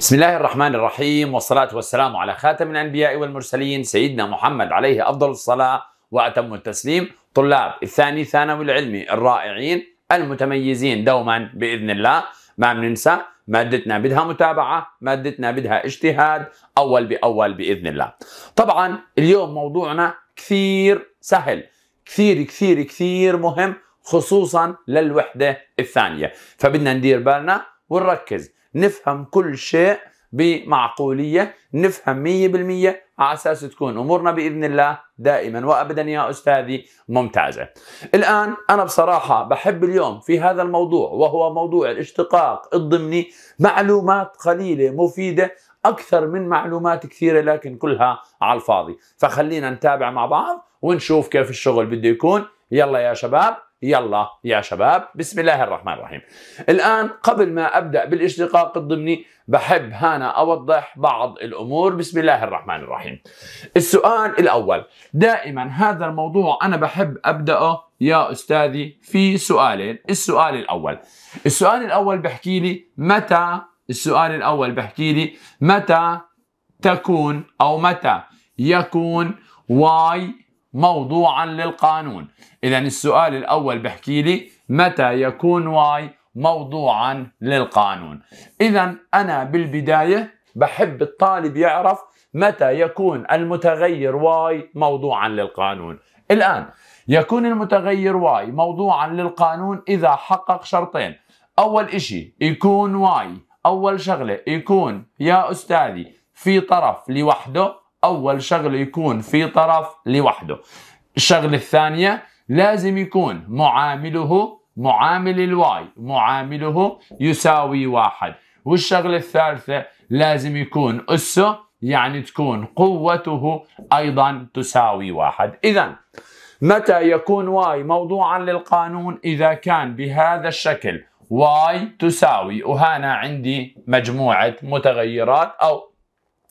بسم الله الرحمن الرحيم والصلاة والسلام على خاتم الأنبياء والمرسلين سيدنا محمد عليه أفضل الصلاة وأتم التسليم طلاب الثاني ثانوي العلمي الرائعين المتميزين دوما بإذن الله ما بننسى مادتنا بدها متابعة مادتنا بدها اجتهاد أول بأول بإذن الله طبعا اليوم موضوعنا كثير سهل كثير كثير كثير مهم خصوصا للوحدة الثانية فبدنا ندير بالنا ونركز نفهم كل شيء بمعقولية نفهم 100% على أساس تكون أمورنا بإذن الله دائما وأبدا يا أستاذي ممتازة الآن أنا بصراحة بحب اليوم في هذا الموضوع وهو موضوع الاشتقاق الضمني معلومات قليلة مفيدة أكثر من معلومات كثيرة لكن كلها على الفاضي فخلينا نتابع مع بعض ونشوف كيف الشغل بده يكون يلا يا شباب يلا يا شباب بسم الله الرحمن الرحيم الآن قبل ما أبدأ بالاشتقاق الضمني بحب هنا أوضح بعض الأمور بسم الله الرحمن الرحيم السؤال الأول دائما هذا الموضوع أنا بحب أبدأه يا أستاذي في سؤالين السؤال الأول السؤال الأول بحكي لي متى السؤال الأول بحكي لي متى تكون أو متى يكون واي موضوعا للقانون اذا السؤال الاول بحكي لي متى يكون واي موضوعا للقانون اذا انا بالبدايه بحب الطالب يعرف متى يكون المتغير واي موضوعا للقانون الان يكون المتغير واي موضوعا للقانون اذا حقق شرطين اول اشي يكون واي اول شغله يكون يا استاذي في طرف لوحده اول شغله يكون في طرف لوحده الشغله الثانيه لازم يكون معامله معامل الواي معامله يساوي واحد والشغله الثالثه لازم يكون اسه يعني تكون قوته ايضا تساوي واحد اذا متى يكون واي موضوعا للقانون اذا كان بهذا الشكل واي تساوي وهنا عندي مجموعه متغيرات او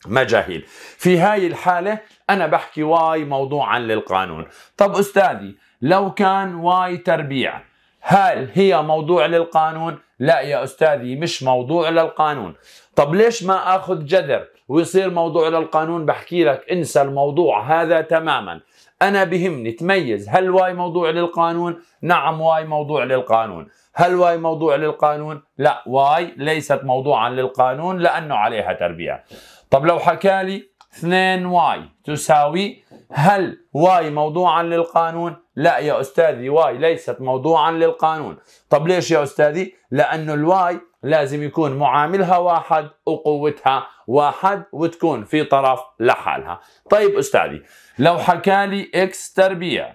مجاهيل في هاي الحالة أنا بحكي واي موضوعا للقانون طب أستاذي لو كان واي تربيع هل هي موضوع للقانون؟ لا يا أستاذي مش موضوع للقانون طب ليش ما أخذ جذر ويصير موضوع للقانون بحكي لك انسى الموضوع هذا تماما أنا بهمني تميز هل واي موضوع للقانون؟ نعم واي موضوع للقانون هل واي موضوع للقانون؟ لا واي ليست موضوعا للقانون لأنه عليها تربية طب لو حكى لي 2 واي تساوي هل واي موضوعا للقانون؟ لا يا أستاذي واي ليست موضوعا للقانون طب ليش يا أستاذي؟ لأنه الواي لازم يكون معاملها واحد وقوتها واحد وتكون في طرف لحالها طيب أستاذي لو حكى لي اكس تربيع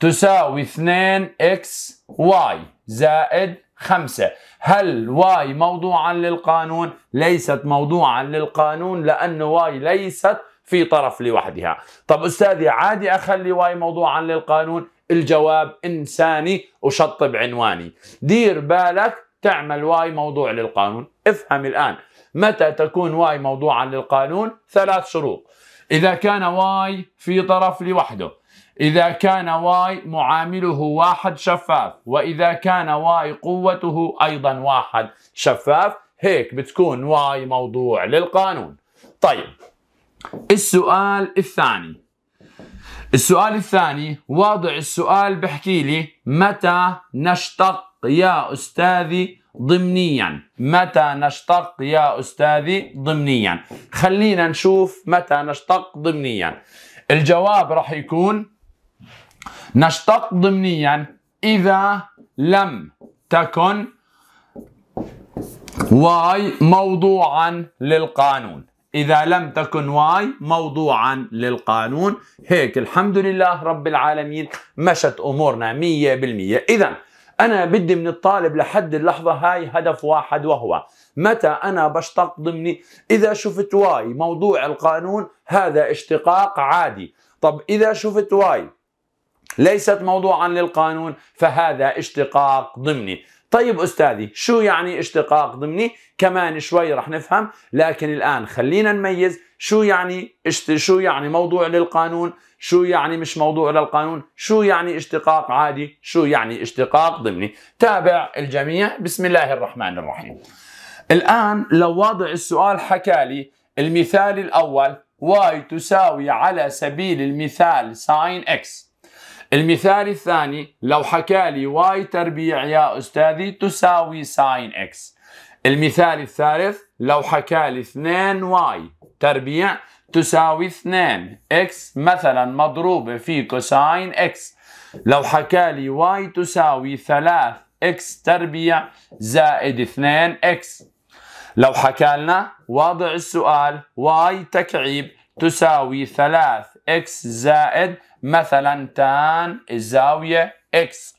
تساوي 2 اكس واي زائد 5 هل واي موضوعا للقانون ليست موضوعا للقانون لأنه واي ليست في طرف لوحدها طب أستاذي عادي أخلي واي موضوعا للقانون الجواب إنساني وشطب عنواني دير بالك تعمل واي موضوع للقانون افهم الآن متى تكون واي موضوعا للقانون ثلاث شروط إذا كان واي في طرف لوحده إذا كان واي معامله واحد شفاف وإذا كان واي قوته أيضا واحد شفاف هيك بتكون واي موضوع للقانون طيب السؤال الثاني السؤال الثاني واضع السؤال بحكي لي متى نشتق يا أستاذي ضمنيا متى نشتق يا أستاذي ضمنيا خلينا نشوف متى نشتق ضمنيا الجواب راح يكون نشتق ضمنيا إذا لم تكن واي موضوعا للقانون إذا لم تكن واي موضوعا للقانون هيك الحمد لله رب العالمين مشت أمورنا مية بالمية إذا أنا بدي من الطالب لحد اللحظة هاي هدف واحد وهو متى أنا بشتق ضمني إذا شفت واي موضوع القانون هذا اشتقاق عادي طب إذا شفت واي ليست موضوعا للقانون فهذا اشتقاق ضمني طيب أستاذي شو يعني اشتقاق ضمني كمان شوي رح نفهم لكن الآن خلينا نميز شو يعني اشت... شو يعني موضوع للقانون شو يعني مش موضوع للقانون شو يعني اشتقاق عادي شو يعني اشتقاق ضمني تابع الجميع بسم الله الرحمن الرحيم الآن لو واضع السؤال حكى لي المثال الأول y تساوي على سبيل المثال ساين x المثال الثاني لو حكى لي واي تربيع يا أستاذي تساوي ساين إكس المثال الثالث لو حكى لي 2 واي تربيع تساوي 2 إكس مثلا مضروبة في كوساين إكس لو حكى لي واي تساوي 3 إكس تربيع زائد 2 إكس لو حكى لنا وضع السؤال واي تكعيب تساوي 3 إكس زائد مثلا تان الزاوية X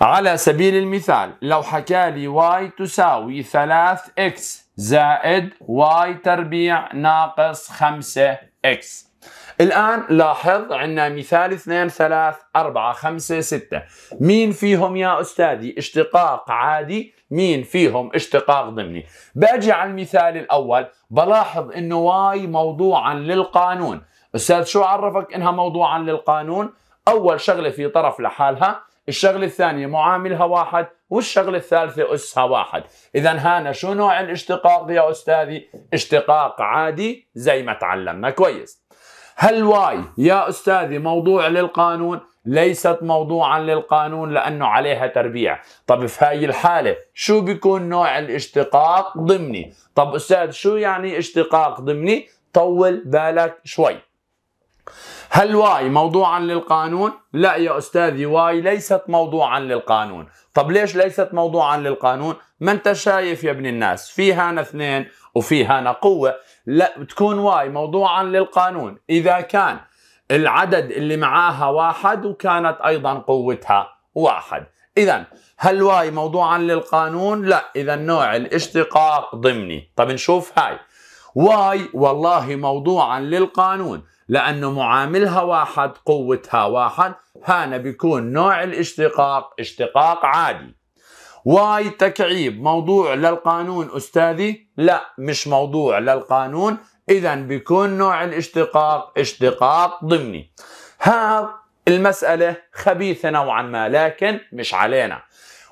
على سبيل المثال لو حكى لي y تساوي 3x زائد y تربيع ناقص 5x الآن لاحظ عندنا مثال 2 3 4 5 6 مين فيهم يا أستاذي اشتقاق عادي مين فيهم اشتقاق ضمني باجي على المثال الأول بلاحظ أنه واي موضوعا للقانون استاذ شو عرفك انها موضوعا للقانون اول شغله في طرف لحالها الشغله الثانيه معاملها واحد والشغله الثالثه اسها واحد اذا هانا شو نوع الاشتقاق يا استاذي اشتقاق عادي زي ما تعلمنا كويس هل واي يا استاذي موضوع للقانون ليست موضوعا للقانون لانه عليها تربيع طب في هاي الحاله شو بيكون نوع الاشتقاق ضمني طب استاذ شو يعني اشتقاق ضمني طول بالك شوي هل واي موضوعا للقانون؟ لا يا أستاذي واي ليست موضوعا للقانون طب ليش ليست موضوعا للقانون؟ ما انت شايف يا ابن الناس في هنا اثنين وفي هنا قوة لا تكون واي موضوعا للقانون إذا كان العدد اللي معاها واحد وكانت أيضا قوتها واحد إذا هل واي موضوعا للقانون؟ لا إذا نوع الاشتقاق ضمني طب نشوف هاي واي والله موضوعا للقانون لأنه معاملها واحد قوتها واحد هنا بيكون نوع الاشتقاق اشتقاق عادي واي تكعيب موضوع للقانون أستاذي لا مش موضوع للقانون إذا بيكون نوع الاشتقاق اشتقاق ضمني ها المسألة خبيثة نوعا ما لكن مش علينا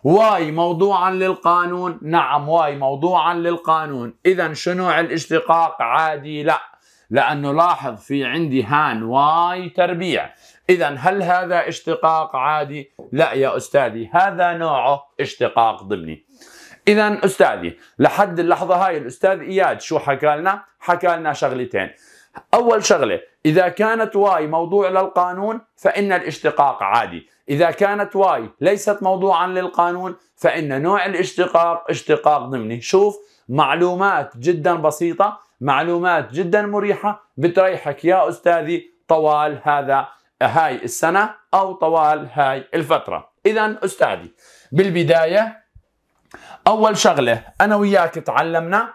واي موضوعا للقانون نعم واي موضوعا للقانون إذا شنوع الاشتقاق عادي لا لأنه لاحظ في عندي هان واي تربيع إذا هل هذا اشتقاق عادي؟ لا يا أستاذي هذا نوعه اشتقاق ضمني إذا أستاذي لحد اللحظة هاي الأستاذ إياد شو حكى لنا؟ حكى لنا شغلتين أول شغلة إذا كانت واي موضوع للقانون فإن الاشتقاق عادي إذا كانت واي ليست موضوعا للقانون فإن نوع الاشتقاق اشتقاق ضمني شوف معلومات جدا بسيطة معلومات جدا مريحة بتريحك يا أستاذي طوال هذا هاي السنة أو طوال هاي الفترة إذا أستاذي بالبداية أول شغلة أنا وياك تعلمنا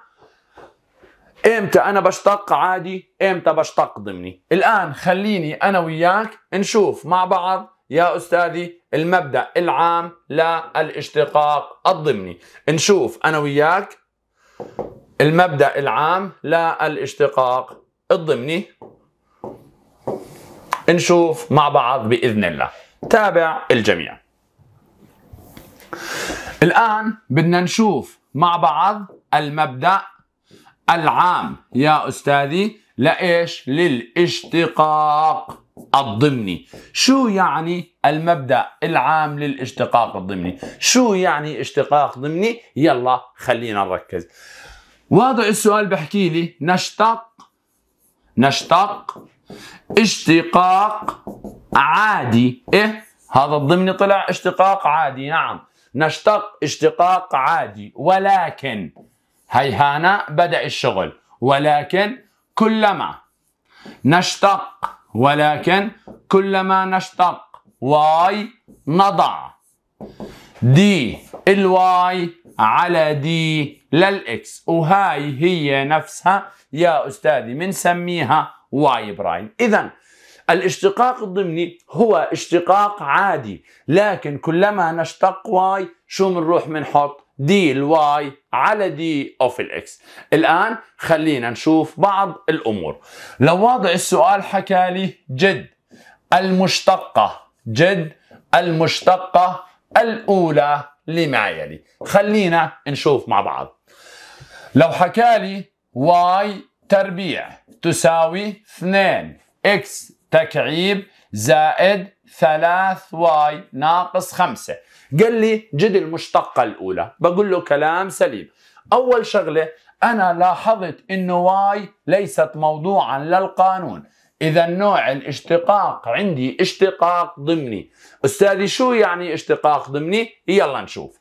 امتى انا بشتق عادي امتى بشتق ضمني الان خليني انا وياك نشوف مع بعض يا استاذي المبدا العام للاشتقاق الضمني نشوف انا وياك المبدأ العام للاشتقاق الضمني نشوف مع بعض بإذن الله تابع الجميع الآن بدنا نشوف مع بعض المبدأ العام يا أستاذي لإيش للاشتقاق الضمني شو يعني المبدأ العام للاشتقاق الضمني شو يعني اشتقاق ضمني يلا خلينا نركز واضع السؤال بحكي لي نشتق نشتق اشتقاق عادي إيه هذا الضمن طلع اشتقاق عادي نعم نشتق اشتقاق عادي ولكن هيهانا بدأ الشغل ولكن كلما نشتق ولكن كلما نشتق واي نضع دي الواي على دي للإكس وهاي هي نفسها يا أستاذي بنسميها واي برايم إذا الاشتقاق الضمني هو اشتقاق عادي لكن كلما نشتق واي شو بنروح بنحط دي الواي على دي اوف الاكس الان خلينا نشوف بعض الامور لو واضع السؤال حكى لي جد المشتقه جد المشتقه الاولى اللي معايا خلينا نشوف مع بعض لو حكالي واي تربيع تساوي 2 اكس تكعيب زائد 3 واي ناقص 5 قال لي جد المشتقة الأولى بقول له كلام سليم أول شغلة أنا لاحظت أنه واي ليست موضوعا للقانون اذا نوع الاشتقاق عندي اشتقاق ضمني استاذي شو يعني اشتقاق ضمني يلا نشوف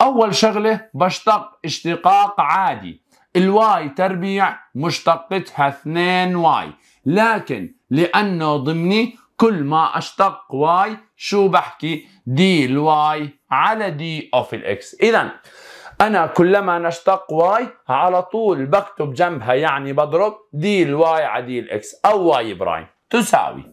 اول شغله بشتق اشتقاق عادي الواي تربيع مشتقتها 2 واي لكن لانه ضمني كل ما اشتق واي شو بحكي دي الواي على دي اوف الاكس اذا أنا كلما نشتق واي على طول بكتب جنبها يعني بضرب دي الواي ديل إكس أو واي برايم تساوي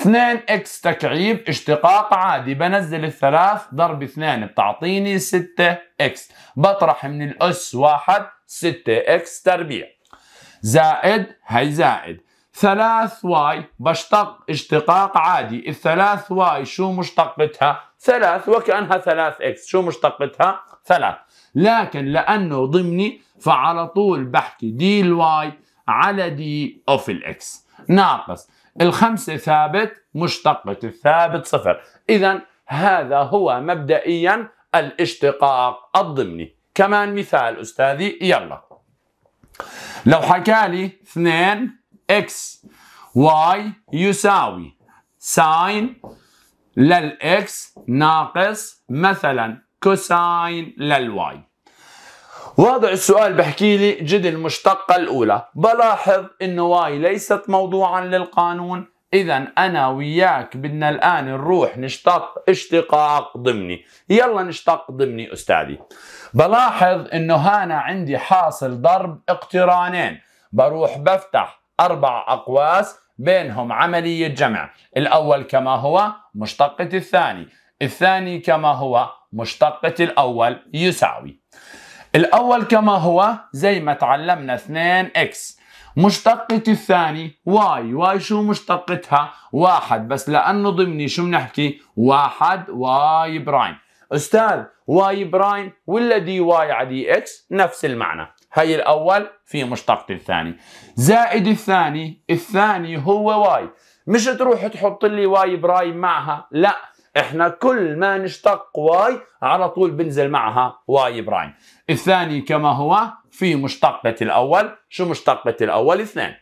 2 إكس تكعيب اشتقاق عادي بنزل الثلاث ضرب 2 بتعطيني 6 إكس بطرح من الأس واحد 6 إكس تربيع زائد هي زائد 3 واي بشتق اشتقاق عادي الثلاث واي شو مشتقتها ثلاث وكأنها 3 اكس شو مشتقتها ثلاث لكن لانه ضمني فعلى طول بحكي دي الواي على دي اوف الاكس ناقص الخمسة ثابت مشتقة الثابت صفر إذا هذا هو مبدئيا الاشتقاق الضمني كمان مثال أستاذي يلا لو حكى لي 2 x يساوي ساين للإكس ناقص مثلا كوساين للواي واضع السؤال بحكي لي جد المشتقة الأولى بلاحظ إنه واي ليست موضوعا للقانون إذا أنا وياك بدنا الآن نروح نشتق اشتقاق ضمني يلا نشتق ضمني أستاذي بلاحظ إنه هنا عندي حاصل ضرب اقترانين بروح بفتح أربع أقواس بينهم عملية جمع الأول كما هو مشتقة الثاني الثاني كما هو مشتقة الأول يساوي الأول كما هو زي ما تعلمنا 2x مشتقة الثاني واي واي شو مشتقتها واحد بس لأنه ضمني شو بنحكي واحد واي برايم أستاذ واي برايم ولا دي واي على دي اكس نفس المعنى هي الأول في مشتقة الثاني زائد الثاني الثاني هو واي مش تروح تحط لي واي برايم معها لا احنا كل ما نشتق واي على طول بنزل معها واي برايم الثاني كما هو في مشتقة الأول شو مشتقة الأول اثنين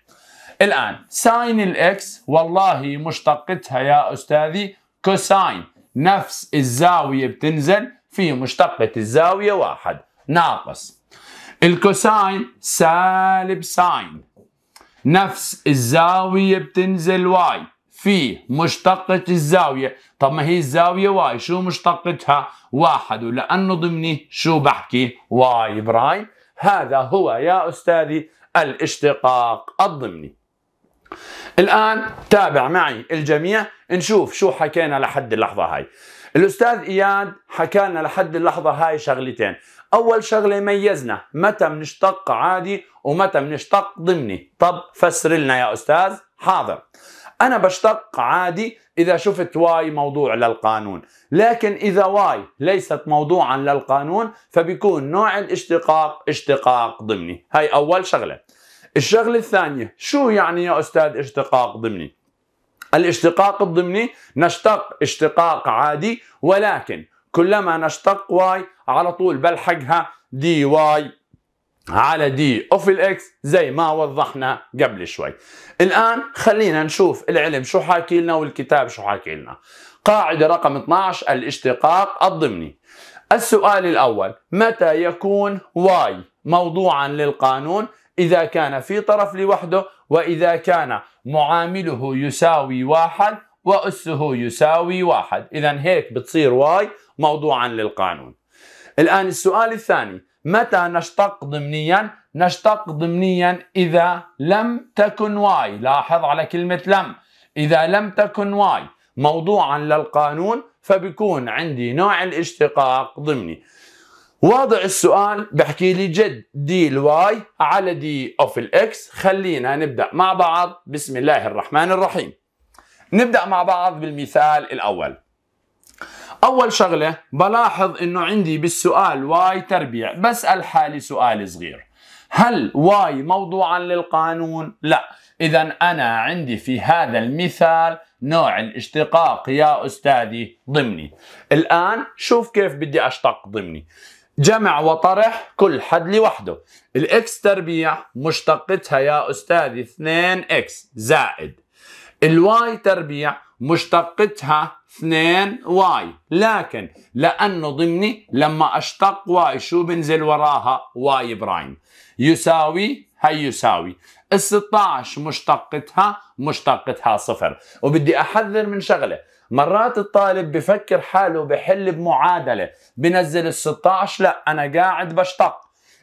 الآن ساين الإكس والله مشتقتها يا أستاذي كوساين نفس الزاوية بتنزل في مشتقة الزاوية واحد ناقص الكوساين سالب ساين نفس الزاوية بتنزل واي في مشتقة الزاوية طب ما هي الزاوية واي شو مشتقتها واحد ولأنه ضمني شو بحكي واي برايم هذا هو يا أستاذي الاشتقاق الضمني الآن تابع معي الجميع نشوف شو حكينا لحد اللحظة هاي الأستاذ إياد حكينا لحد اللحظة هاي شغلتين أول شغلة ميزنا متى بنشتق عادي ومتى بنشتق ضمني طب فسر لنا يا أستاذ حاضر أنا بشتق عادي إذا شفت واي موضوع للقانون لكن إذا واي ليست موضوعا للقانون فبيكون نوع الاشتقاق اشتقاق ضمني هاي أول شغلة الشغلة الثانية شو يعني يا أستاذ اشتقاق ضمني الاشتقاق الضمني نشتق اشتقاق عادي ولكن كلما نشتق واي على طول بلحقها دي واي على دي اوف الاكس زي ما وضحنا قبل شوي الان خلينا نشوف العلم شو حاكي لنا والكتاب شو حاكي لنا قاعدة رقم 12 الاشتقاق الضمني السؤال الأول متى يكون واي موضوعا للقانون إذا كان في طرف لوحده وإذا كان معامله يساوي واحد وأسه يساوي واحد إذا هيك بتصير واي موضوعا للقانون الآن السؤال الثاني متى نشتق ضمنيا نشتق ضمنيا إذا لم تكن واي لاحظ على كلمة لم إذا لم تكن واي موضوعا للقانون فبكون عندي نوع الاشتقاق ضمني واضع السؤال بحكي لي جد دي الواي على دي اوف الاكس خلينا نبدأ مع بعض بسم الله الرحمن الرحيم نبدأ مع بعض بالمثال الأول اول شغله بلاحظ انه عندي بالسؤال واي تربيع بسال حالي سؤال صغير هل واي موضوعا للقانون لا اذا انا عندي في هذا المثال نوع الاشتقاق يا استاذي ضمني الان شوف كيف بدي اشتق ضمني جمع وطرح كل حد لوحده الاكس تربيع مشتقتها يا استاذي 2 اكس زائد الواي تربيع مشتقتها 2 واي لكن لأنه ضمني لما أشتق واي شو بنزل وراها واي برايم يساوي هي يساوي ال 16 مشتقتها مشتقتها صفر وبدي أحذر من شغلة مرات الطالب بفكر حاله بحل بمعادلة بنزل ال 16 لا أنا قاعد بشتق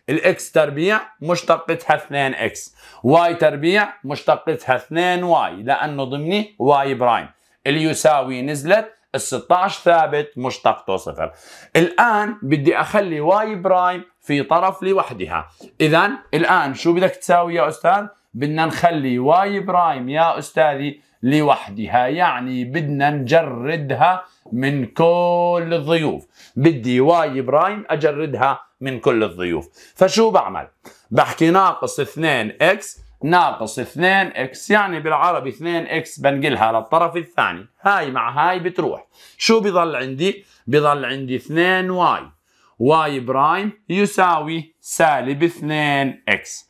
الاكس تربيع مشتقتها 2 اكس واي تربيع مشتقتها 2 واي لانه ضمني واي برايم اللي يساوي نزلت ال 16 ثابت مشتقته صفر الآن بدي أخلي واي برايم في طرف لوحدها إذا الآن شو بدك تساوي يا أستاذ؟ بدنا نخلي واي برايم يا أستاذي لوحدها يعني بدنا نجردها من كل الضيوف بدي واي برايم أجردها من كل الضيوف فشو بعمل؟ بحكي ناقص 2 اكس ناقص 2 اكس يعني بالعربي 2 اكس بنقلها للطرف الثاني هاي مع هاي بتروح شو بضل عندي بضل عندي 2 واي واي برايم يساوي سالب 2 اكس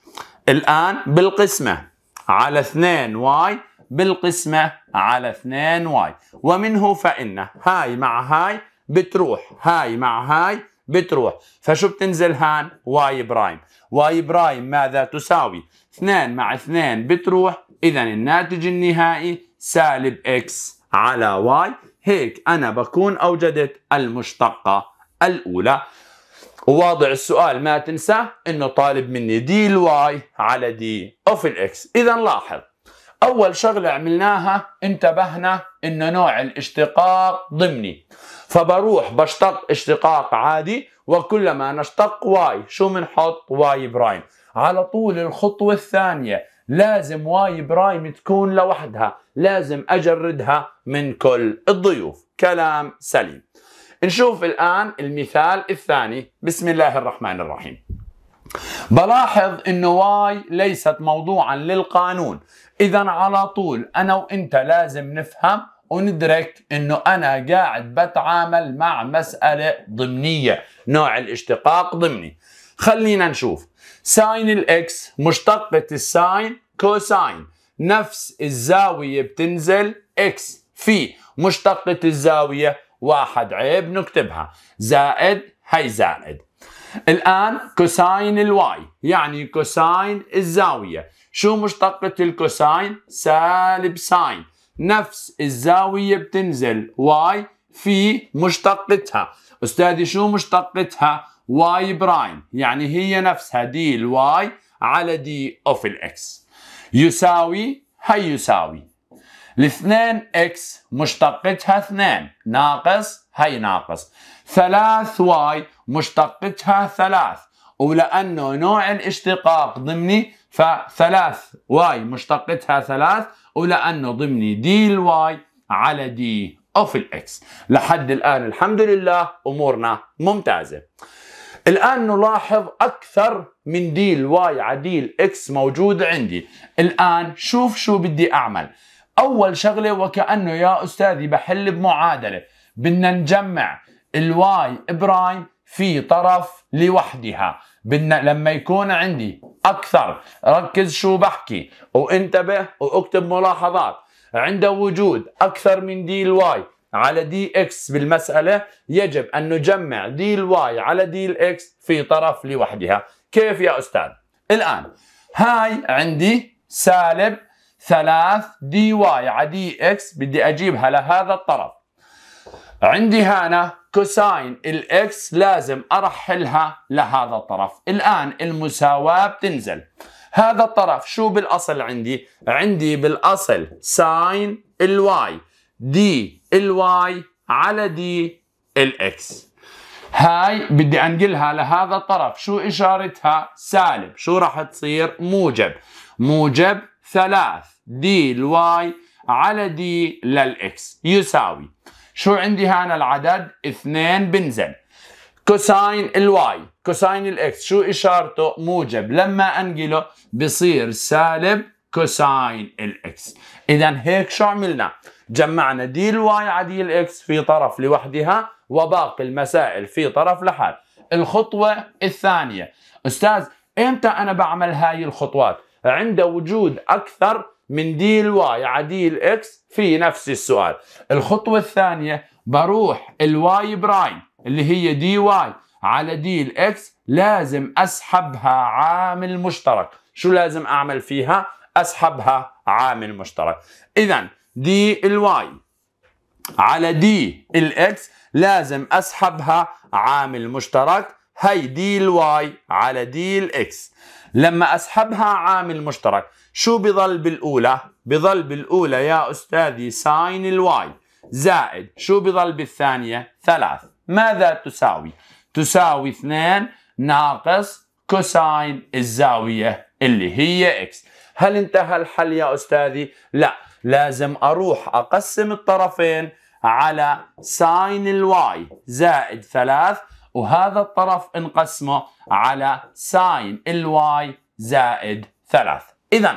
الان بالقسمه على 2 واي بالقسمه على 2 واي ومنه فان هاي مع هاي بتروح هاي مع هاي بتروح فشو بتنزل هان واي برايم واي برايم ماذا تساوي 2 مع 2 بتروح اذا الناتج النهائي سالب اكس على واي هيك انا بكون اوجدت المشتقه الاولى وواضع السؤال ما تنسى انه طالب مني دي الواي على دي اوف الاكس اذا لاحظ اول شغله عملناها انتبهنا انه نوع الاشتقاق ضمني فبروح بشتق اشتقاق عادي وكلما نشتق واي شو بنحط واي برايم على طول الخطوة الثانية لازم واي برايم تكون لوحدها لازم أجردها من كل الضيوف كلام سليم نشوف الآن المثال الثاني بسم الله الرحمن الرحيم بلاحظ انه واي ليست موضوعا للقانون اذا على طول انا وانت لازم نفهم وندرك انه انا قاعد بتعامل مع مساله ضمنيه، نوع الاشتقاق ضمني. خلينا نشوف ساين الاكس مشتقة الساين كوساين نفس الزاوية بتنزل اكس في مشتقة الزاوية واحد عيب نكتبها زائد هي زائد الآن كوساين الواي يعني كوساين الزاوية شو مشتقة الكوساين سالب ساين نفس الزاوية بتنزل واي في مشتقتها أستاذي شو مشتقتها واي برايم يعني هي نفسها دي الواي على دي اوف الاكس يساوي هي يساوي الاثنين اكس مشتقتها اثنين ناقص هي ناقص ثلاث واي مشتقتها ثلاث ولأنه نوع الاشتقاق ضمني فثلاث واي مشتقتها ثلاث ولأنه ضمني دي الواي على دي أوف الإكس لحد الآن الحمد لله أمورنا ممتازة الآن نلاحظ أكثر من دي الواي على دي الإكس موجود عندي الآن شوف شو بدي أعمل أول شغلة وكأنه يا أستاذي بحل بمعادلة بدنا نجمع الواي برايم في طرف لوحدها بدنا لما يكون عندي اكثر ركز شو بحكي وانتبه واكتب ملاحظات عند وجود اكثر من دي الواي على دي اكس بالمسألة يجب أن نجمع دي الواي على دي الاكس في طرف لوحدها كيف يا أستاذ؟ الآن هاي عندي سالب ثلاث دي واي على دي اكس بدي أجيبها لهذا الطرف عندي هنا كوساين الاكس لازم ارحلها لهذا الطرف الان المساواه بتنزل هذا الطرف شو بالاصل عندي عندي بالاصل ساين الواي دي الواي على دي الاكس هاي بدي انقلها لهذا الطرف شو اشارتها سالب شو راح تصير موجب موجب ثلاث دي الواي على دي للاكس يساوي شو عندي هنا العدد اثنين بنزل كوساين الواي كوساين الاكس شو اشارته موجب لما انقله بصير سالب كوساين الاكس اذا هيك شو عملنا جمعنا دي الواي على دي الاكس في طرف لوحدها وباقي المسائل في طرف لحال الخطوه الثانيه استاذ امتى انا بعمل هاي الخطوات عند وجود اكثر من دي الواي على دي الاكس في نفس السؤال الخطوة الثانية بروح الواي برايم اللي هي دي واي على دي الاكس لازم اسحبها عامل مشترك شو لازم اعمل فيها اسحبها عامل مشترك اذا دي الواي على دي الاكس لازم اسحبها عامل مشترك هي دي الواي على دي الاكس لما اسحبها عامل مشترك شو بضل بالأولى؟ بضل بالأولى يا أستاذي ساين الواي زائد شو بضل بالثانية؟ ثلاث ماذا تساوي؟ تساوي اثنين ناقص كوساين الزاوية اللي هي إكس هل انتهى الحل يا أستاذي؟ لا لازم أروح أقسم الطرفين على ساين الواي زائد ثلاث وهذا الطرف انقسمه على ساين الواي زائد ثلاث إذا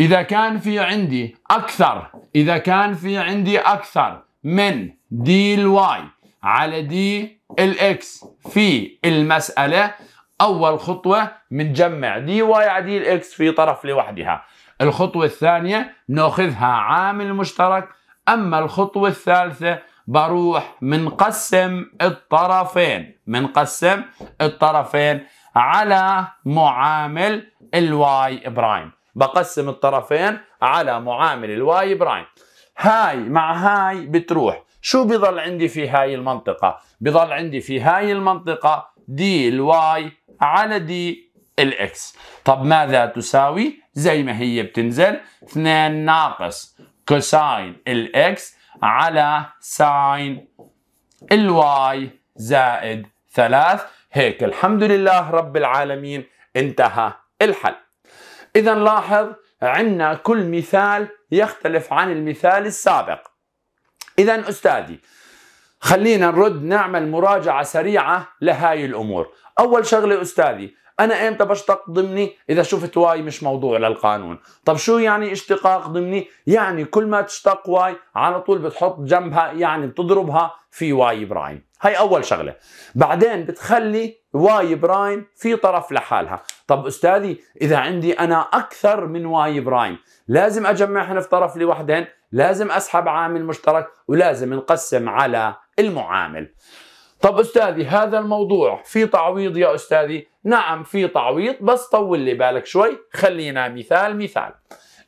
إذا كان في عندي أكثر إذا كان في عندي أكثر من دي الواي على دي الإكس في المسألة أول خطوة بنجمع دي واي على دي الإكس في طرف لوحدها الخطوة الثانية ناخذها عامل مشترك أما الخطوة الثالثة بروح منقسم الطرفين منقسم الطرفين على معامل الواي برايم بقسم الطرفين على معامل الواي برايم هاي مع هاي بتروح شو بضل عندي في هاي المنطقة بضل عندي في هاي المنطقة دي الواي على دي الاكس طب ماذا تساوي زي ما هي بتنزل 2 ناقص كوساين الاكس على ساين الواي زائد ثلاث هيك الحمد لله رب العالمين انتهى الحل إذا لاحظ عندنا كل مثال يختلف عن المثال السابق إذا أستاذي خلينا نرد نعمل مراجعة سريعة لهاي الأمور أول شغلة أستاذي انا امتى بشتق ضمني اذا شفت واي مش موضوع للقانون طب شو يعني اشتقاق ضمني يعني كل ما تشتق واي على طول بتحط جنبها يعني بتضربها في واي برايم هاي اول شغله بعدين بتخلي واي برايم في طرف لحالها طب استاذي اذا عندي انا اكثر من واي برايم لازم اجمعهن في طرف لوحدهن لازم اسحب عامل مشترك ولازم نقسم على المعامل طب استاذي هذا الموضوع في تعويض يا استاذي نعم في تعويض بس طول لي بالك شوي خلينا مثال مثال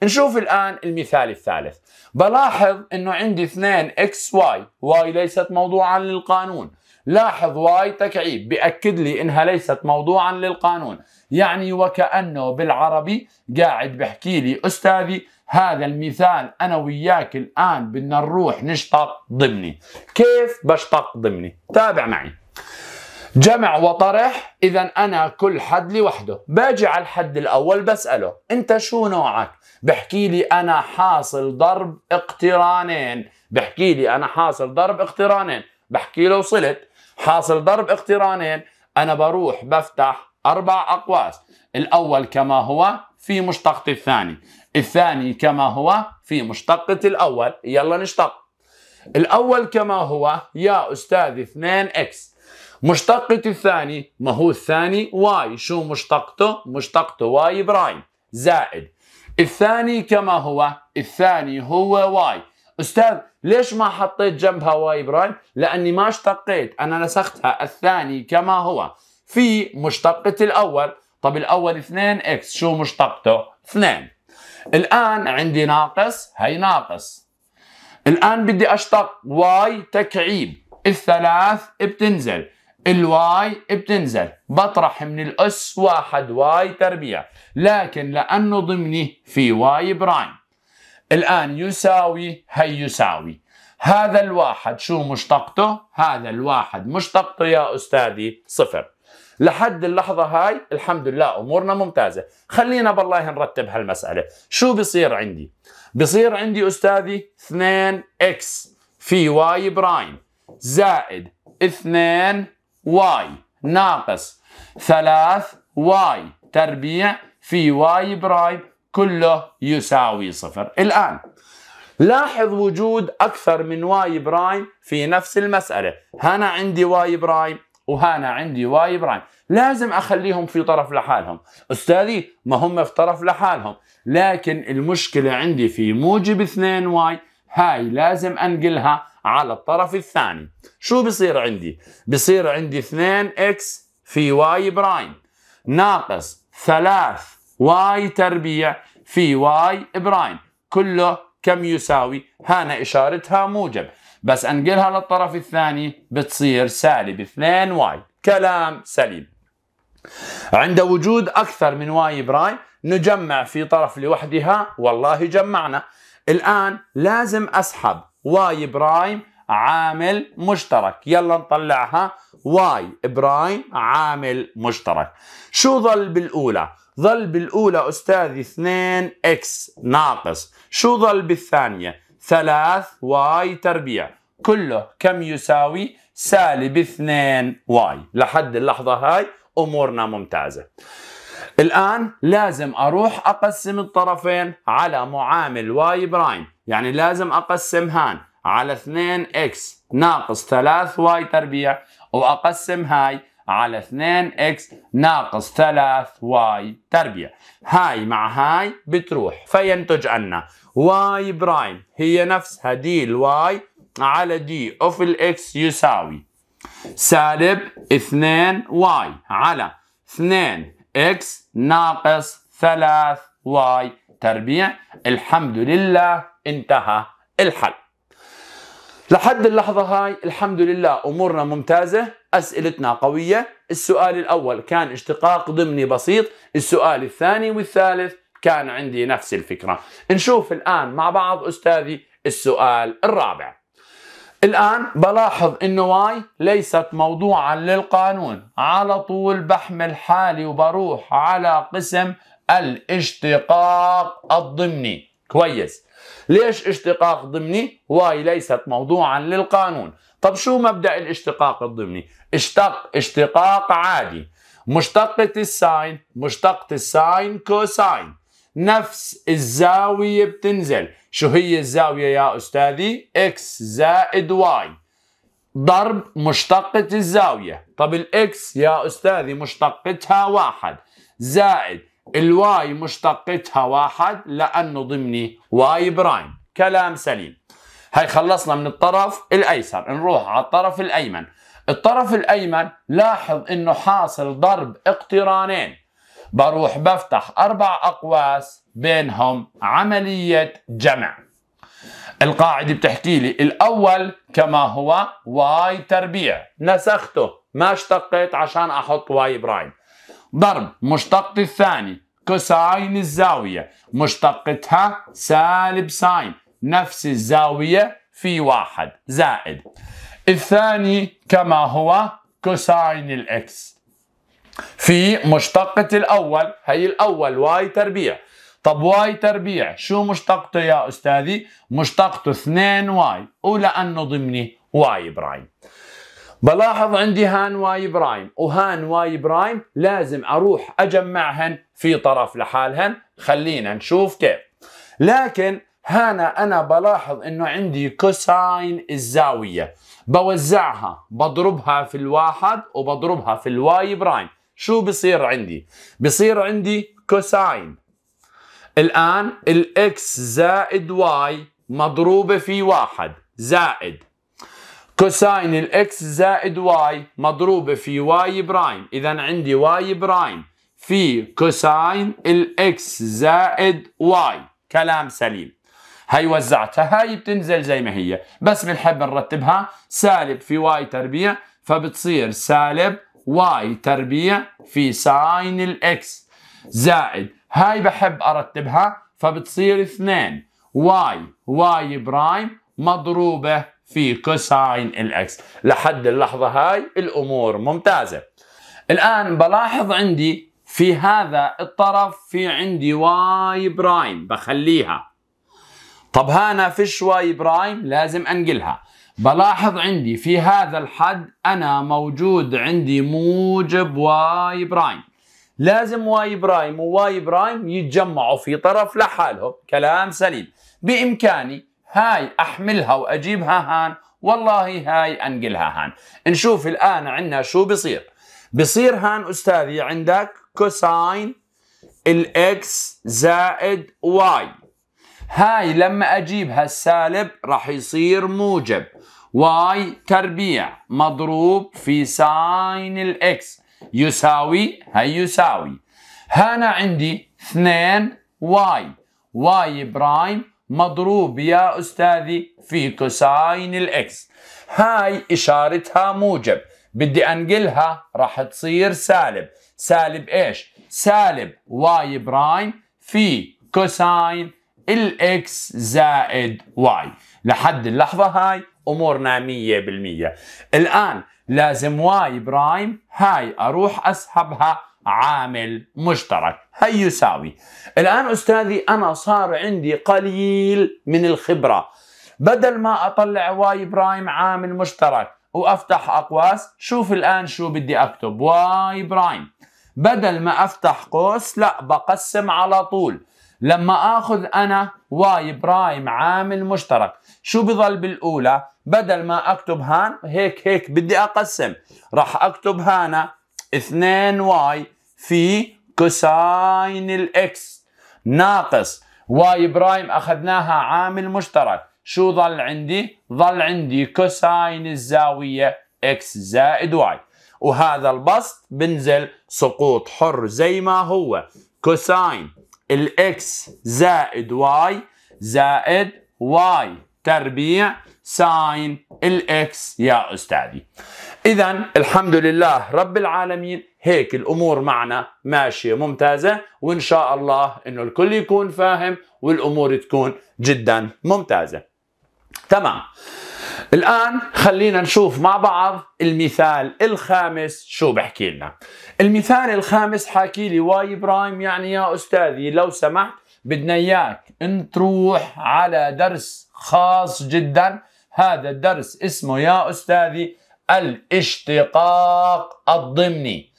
نشوف الآن المثال الثالث بلاحظ أنه عندي 2 اكس واي واي ليست موضوعا للقانون لاحظ واي تكعيب بأكد لي إنها ليست موضوعا للقانون يعني وكأنه بالعربي قاعد بحكي لي أستاذي هذا المثال أنا وياك الآن بدنا نروح نشتق ضمني كيف بشتق ضمني تابع معي جمع وطرح اذا انا كل حد لوحده باجي على الحد الاول بساله انت شو نوعك بحكي لي انا حاصل ضرب اقترانين بحكي لي انا حاصل ضرب اقترانين بحكي له وصلت حاصل ضرب اقترانين انا بروح بفتح اربع اقواس الاول كما هو في مشتقة الثاني الثاني كما هو في مشتقة الاول يلا نشتق الاول كما هو يا استاذ 2 اكس مشتقة الثاني ما هو الثاني واي شو مشتقته مشتقته واي برايم زائد الثاني كما هو الثاني هو واي استاذ ليش ما حطيت جنبها واي برايم لاني ما اشتقيت انا نسختها الثاني كما هو في مشتقة الاول طب الاول 2 اكس شو مشتقته 2 الان عندي ناقص هي ناقص الان بدي اشتق واي تكعيب الثلاث بتنزل الواي بتنزل بطرح من الأس واحد واي تربيع لكن لأنه ضمني في واي برايم الآن يساوي هي يساوي هذا الواحد شو مشتقته؟ هذا الواحد مشتقته يا أستاذي صفر لحد اللحظة هاي الحمد لله أمورنا ممتازة خلينا بالله نرتب هالمسألة شو بصير عندي؟ بصير عندي أستاذي 2x في y برايم زائد 2 واي ناقص ثلاث واي تربيع في واي برايم كله يساوي صفر الآن لاحظ وجود أكثر من واي برايم في نفس المسألة هنا عندي واي برايم وهنا عندي واي برايم لازم أخليهم في طرف لحالهم أستاذي ما هم في طرف لحالهم لكن المشكلة عندي في موجب 2 واي هاي لازم أنقلها على الطرف الثاني شو بصير عندي بصير عندي 2 اكس في واي برايم ناقص 3 واي تربيع في واي برايم كله كم يساوي هنا اشارتها موجب بس انقلها للطرف الثاني بتصير سالب 2 واي كلام سليم عند وجود اكثر من واي برايم نجمع في طرف لوحدها والله جمعنا الان لازم اسحب واي برايم عامل مشترك يلا نطلعها واي برايم عامل مشترك شو ظل بالأولى؟ ظل بالأولى أستاذي 2 إكس ناقص شو ظل بالثانية؟ 3 واي تربيع كله كم يساوي؟ سالب 2 واي لحد اللحظة هاي أمورنا ممتازة الآن لازم أروح أقسم الطرفين على معامل واي برايم يعني لازم اقسم هان على 2 اكس ناقص 3 واي تربيع واقسم هاي على 2 اكس ناقص 3 واي تربيع هاي مع هاي بتروح فينتج عنا واي برايم هي نفسها دي الواي على دي اوف الاكس يساوي سالب 2 واي على 2 اكس ناقص 3 واي تربيع الحمد لله انتهى الحل لحد اللحظة هاي الحمد لله أمورنا ممتازة أسئلتنا قوية السؤال الأول كان اشتقاق ضمني بسيط السؤال الثاني والثالث كان عندي نفس الفكرة نشوف الآن مع بعض أستاذي السؤال الرابع الآن بلاحظ إنه واي ليست موضوعا للقانون على طول بحمل حالي وبروح على قسم الاشتقاق الضمني كويس ليش اشتقاق ضمني واي ليست موضوعا للقانون طب شو مبدأ الاشتقاق الضمني اشتق اشتقاق عادي مشتقة الساين مشتقة الساين كوساين نفس الزاوية بتنزل شو هي الزاوية يا أستاذي إكس زائد واي. ضرب مشتقة الزاوية طب الإكس يا أستاذي مشتقتها واحد زائد الواي مشتقتها واحد لأنه ضمني واي برايم كلام سليم هاي خلصنا من الطرف الأيسر نروح على الطرف الأيمن الطرف الأيمن لاحظ أنه حاصل ضرب اقترانين بروح بفتح أربع أقواس بينهم عملية جمع القاعدة بتحكي لي الأول كما هو واي تربيع نسخته ما اشتقت عشان أحط واي برايم ضرب مشتق الثاني كوساين الزاوية مشتقتها سالب ساين نفس الزاوية في واحد زائد الثاني كما هو كوساين الاكس في مشتقة الأول هي الأول واي تربيع طب واي تربيع شو مشتقته يا أستاذي؟ مشتقته 2 واي ولأنه ضمني واي برايم بلاحظ عندي هان واي برايم وهان واي برايم لازم اروح اجمعهن في طرف لحالهن خلينا نشوف كيف لكن هنا انا بلاحظ انه عندي كوساين الزاويه بوزعها بضربها في الواحد وبضربها في الواي برايم شو بصير عندي بصير عندي كوساين الان الاكس زائد واي مضروبه في واحد زائد كوساين الاكس زائد واي مضروبة في واي برايم إذا عندي واي برايم في كوساين الاكس زائد واي كلام سليم هاي وزعتها هاي بتنزل زي ما هي بس بنحب نرتبها سالب في واي تربيع فبتصير سالب واي تربيع في ساين الاكس زائد هاي بحب ارتبها فبتصير اثنين واي واي برايم مضروبه في كوساين الاكس لحد اللحظة هاي الأمور ممتازة الآن بلاحظ عندي في هذا الطرف في عندي واي برايم بخليها طب هنا فيش واي برايم لازم انقلها بلاحظ عندي في هذا الحد انا موجود عندي موجب واي برايم لازم واي برايم وواي برايم يتجمعوا في طرف لحالهم كلام سليم بامكاني هاي احملها واجيبها هان والله هاي انقلها هان نشوف الان عندنا شو بصير بصير هان استاذي عندك كوساين الاكس زائد واي هاي لما اجيبها السالب راح يصير موجب واي تربيع مضروب في ساين الاكس يساوي هي يساوي هنا عندي 2 واي واي برايم مضروب يا أستاذي في كوساين الإكس هاي إشارتها موجب بدي أنقلها راح تصير سالب سالب إيش؟ سالب واي برايم في كوساين الإكس زائد واي لحد اللحظة هاي أمورنا 100% الآن لازم واي برايم هاي أروح أسحبها عامل مشترك هي يساوي الآن أستاذي أنا صار عندي قليل من الخبرة بدل ما أطلع واي برايم عامل مشترك وأفتح أقواس شوف الآن شو بدي أكتب واي برايم بدل ما أفتح قوس لا بقسم على طول لما اخذ انا واي برايم عامل مشترك شو بضل بالاولى بدل ما اكتب هان هيك هيك بدي اقسم راح اكتب هنا 2 واي في كوساين الاكس ناقص واي برايم اخذناها عامل مشترك شو ظل عندي ظل عندي كوساين الزاويه اكس زائد واي وهذا البسط بنزل سقوط حر زي ما هو كوساين الاكس زائد واي زائد واي تربيع ساين الاكس يا استاذي اذا الحمد لله رب العالمين هيك الامور معنا ماشيه ممتازه وان شاء الله انه الكل يكون فاهم والامور تكون جدا ممتازه تمام الآن خلينا نشوف مع بعض المثال الخامس شو بحكي لنا المثال الخامس حاكي لي واي برايم يعني يا أستاذي لو سمحت بدنا إياك أن تروح على درس خاص جدا هذا الدرس اسمه يا أستاذي الاشتقاق الضمني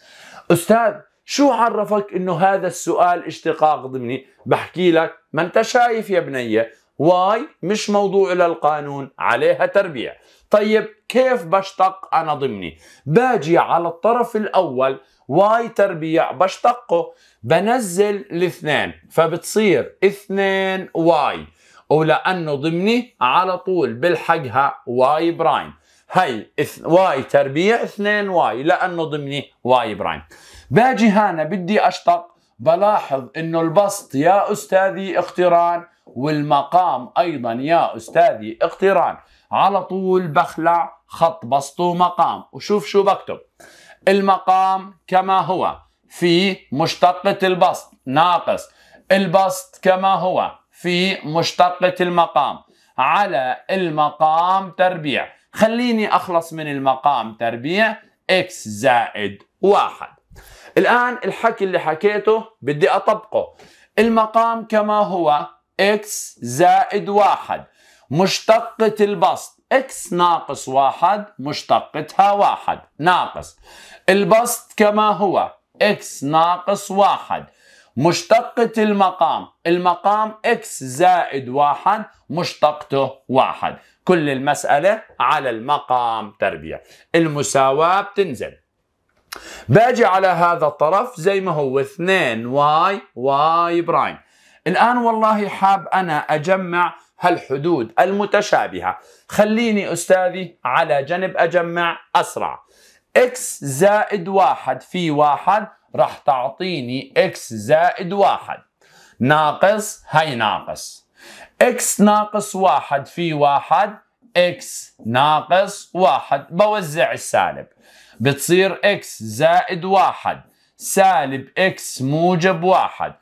أستاذ شو عرفك انه هذا السؤال اشتقاق ضمني بحكي لك ما انت شايف يا بنية واي مش موضوع للقانون عليها تربية طيب كيف بشتق انا ضمني باجي على الطرف الاول واي تربيع بشتقه بنزل الاثنين فبتصير اثنين واي ولانه ضمني على طول بلحقها واي برايم هي واي تربيع 2 واي لانه ضمني واي برايم باجي هنا بدي اشطب بلاحظ انه البسط يا استاذي اقتران والمقام ايضا يا استاذي اقتران على طول بخلع خط بسط ومقام وشوف شو بكتب المقام كما هو في مشتقة البسط ناقص البسط كما هو في مشتقة المقام على المقام تربيع خليني أخلص من المقام تربيع إكس زائد واحد الآن الحكي اللي حكيته بدي أطبقه المقام كما هو إكس زائد واحد مشتقة البسط إكس ناقص واحد مشتقتها واحد ناقص البسط كما هو إكس ناقص واحد مشتقة المقام المقام x زائد واحد مشتقته واحد كل المسألة على المقام تربية المساواة بتنزل باجي على هذا الطرف زي ما هو 2 واي واي برايم الآن والله حاب أنا أجمع هالحدود المتشابهة خليني أستاذي على جنب أجمع أسرع x زائد واحد في واحد راح تعطيني اكس زائد واحد ناقص هاي ناقص اكس ناقص واحد في واحد اكس ناقص واحد بوزع السالب بتصير اكس زائد واحد سالب اكس موجب واحد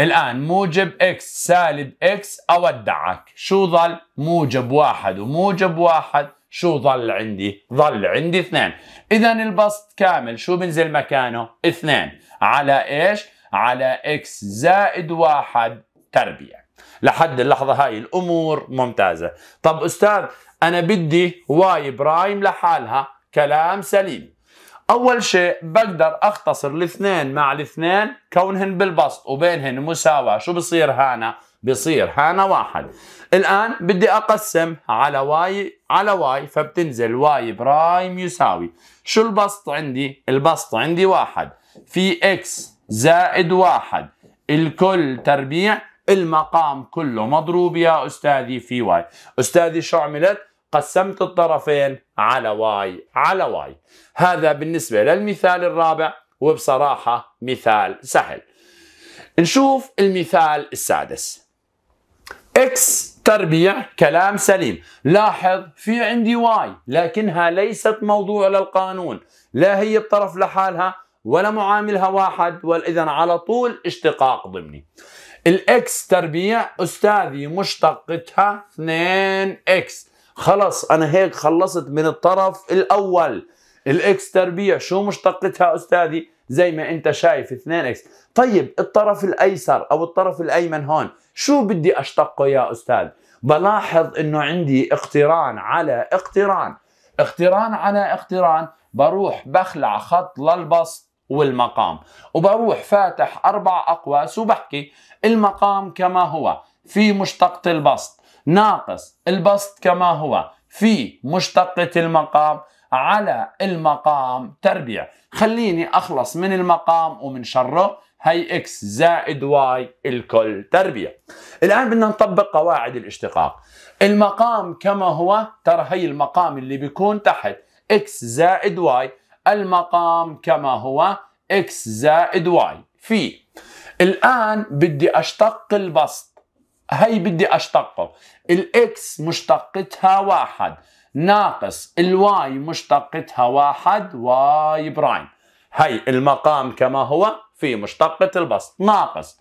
الآن موجب x سالب x أودعك شو ظل موجب واحد وموجب واحد شو ظل عندي؟ ظل عندي اثنان إذا البسط كامل شو بنزل مكانه؟ اثنان على إيش؟ على إكس زائد واحد تربيع لحد اللحظة هاي الأمور ممتازة طب أستاذ أنا بدي واي برايم لحالها كلام سليم أول شيء بقدر أختصر الاثنين مع الاثنين كونهن بالبسط وبينهن مساواة شو بصير هانا؟ بصير هنا واحد الآن بدي أقسم على واي على واي فبتنزل واي برايم يساوي شو البسط عندي؟ البسط عندي واحد في إكس زائد واحد الكل تربيع المقام كله مضروب يا أستاذي في واي أستاذي شو عملت؟ قسمت الطرفين على واي على واي هذا بالنسبة للمثال الرابع وبصراحة مثال سهل نشوف المثال السادس اكس تربيع كلام سليم لاحظ في عندي واي لكنها ليست موضوع للقانون لا هي الطرف لحالها ولا معاملها واحد واذا على طول اشتقاق ضمني الاكس تربيع استاذي مشتقتها 2 اكس خلص انا هيك خلصت من الطرف الاول الاكس تربيع شو مشتقتها استاذي زي ما انت شايف 2 اكس طيب الطرف الايسر او الطرف الايمن هون شو بدي اشتقه يا استاذ بلاحظ انه عندي اقتران على اقتران اقتران على اقتران بروح بخلع خط للبسط والمقام وبروح فاتح اربع اقواس وبحكي المقام كما هو في مشتقة البسط ناقص البسط كما هو في مشتقة المقام على المقام تربيع خليني أخلص من المقام ومن شره هي اكس زائد واي الكل تربيع الآن بدنا نطبق قواعد الاشتقاق المقام كما هو ترى هي المقام اللي بيكون تحت اكس زائد واي المقام كما هو اكس زائد واي في الآن بدي أشتق البسط هي بدي أشتقه الإكس مشتقتها واحد ناقص الواي مشتقتها واحد واي برايم هي المقام كما هو في مشتقة البسط ناقص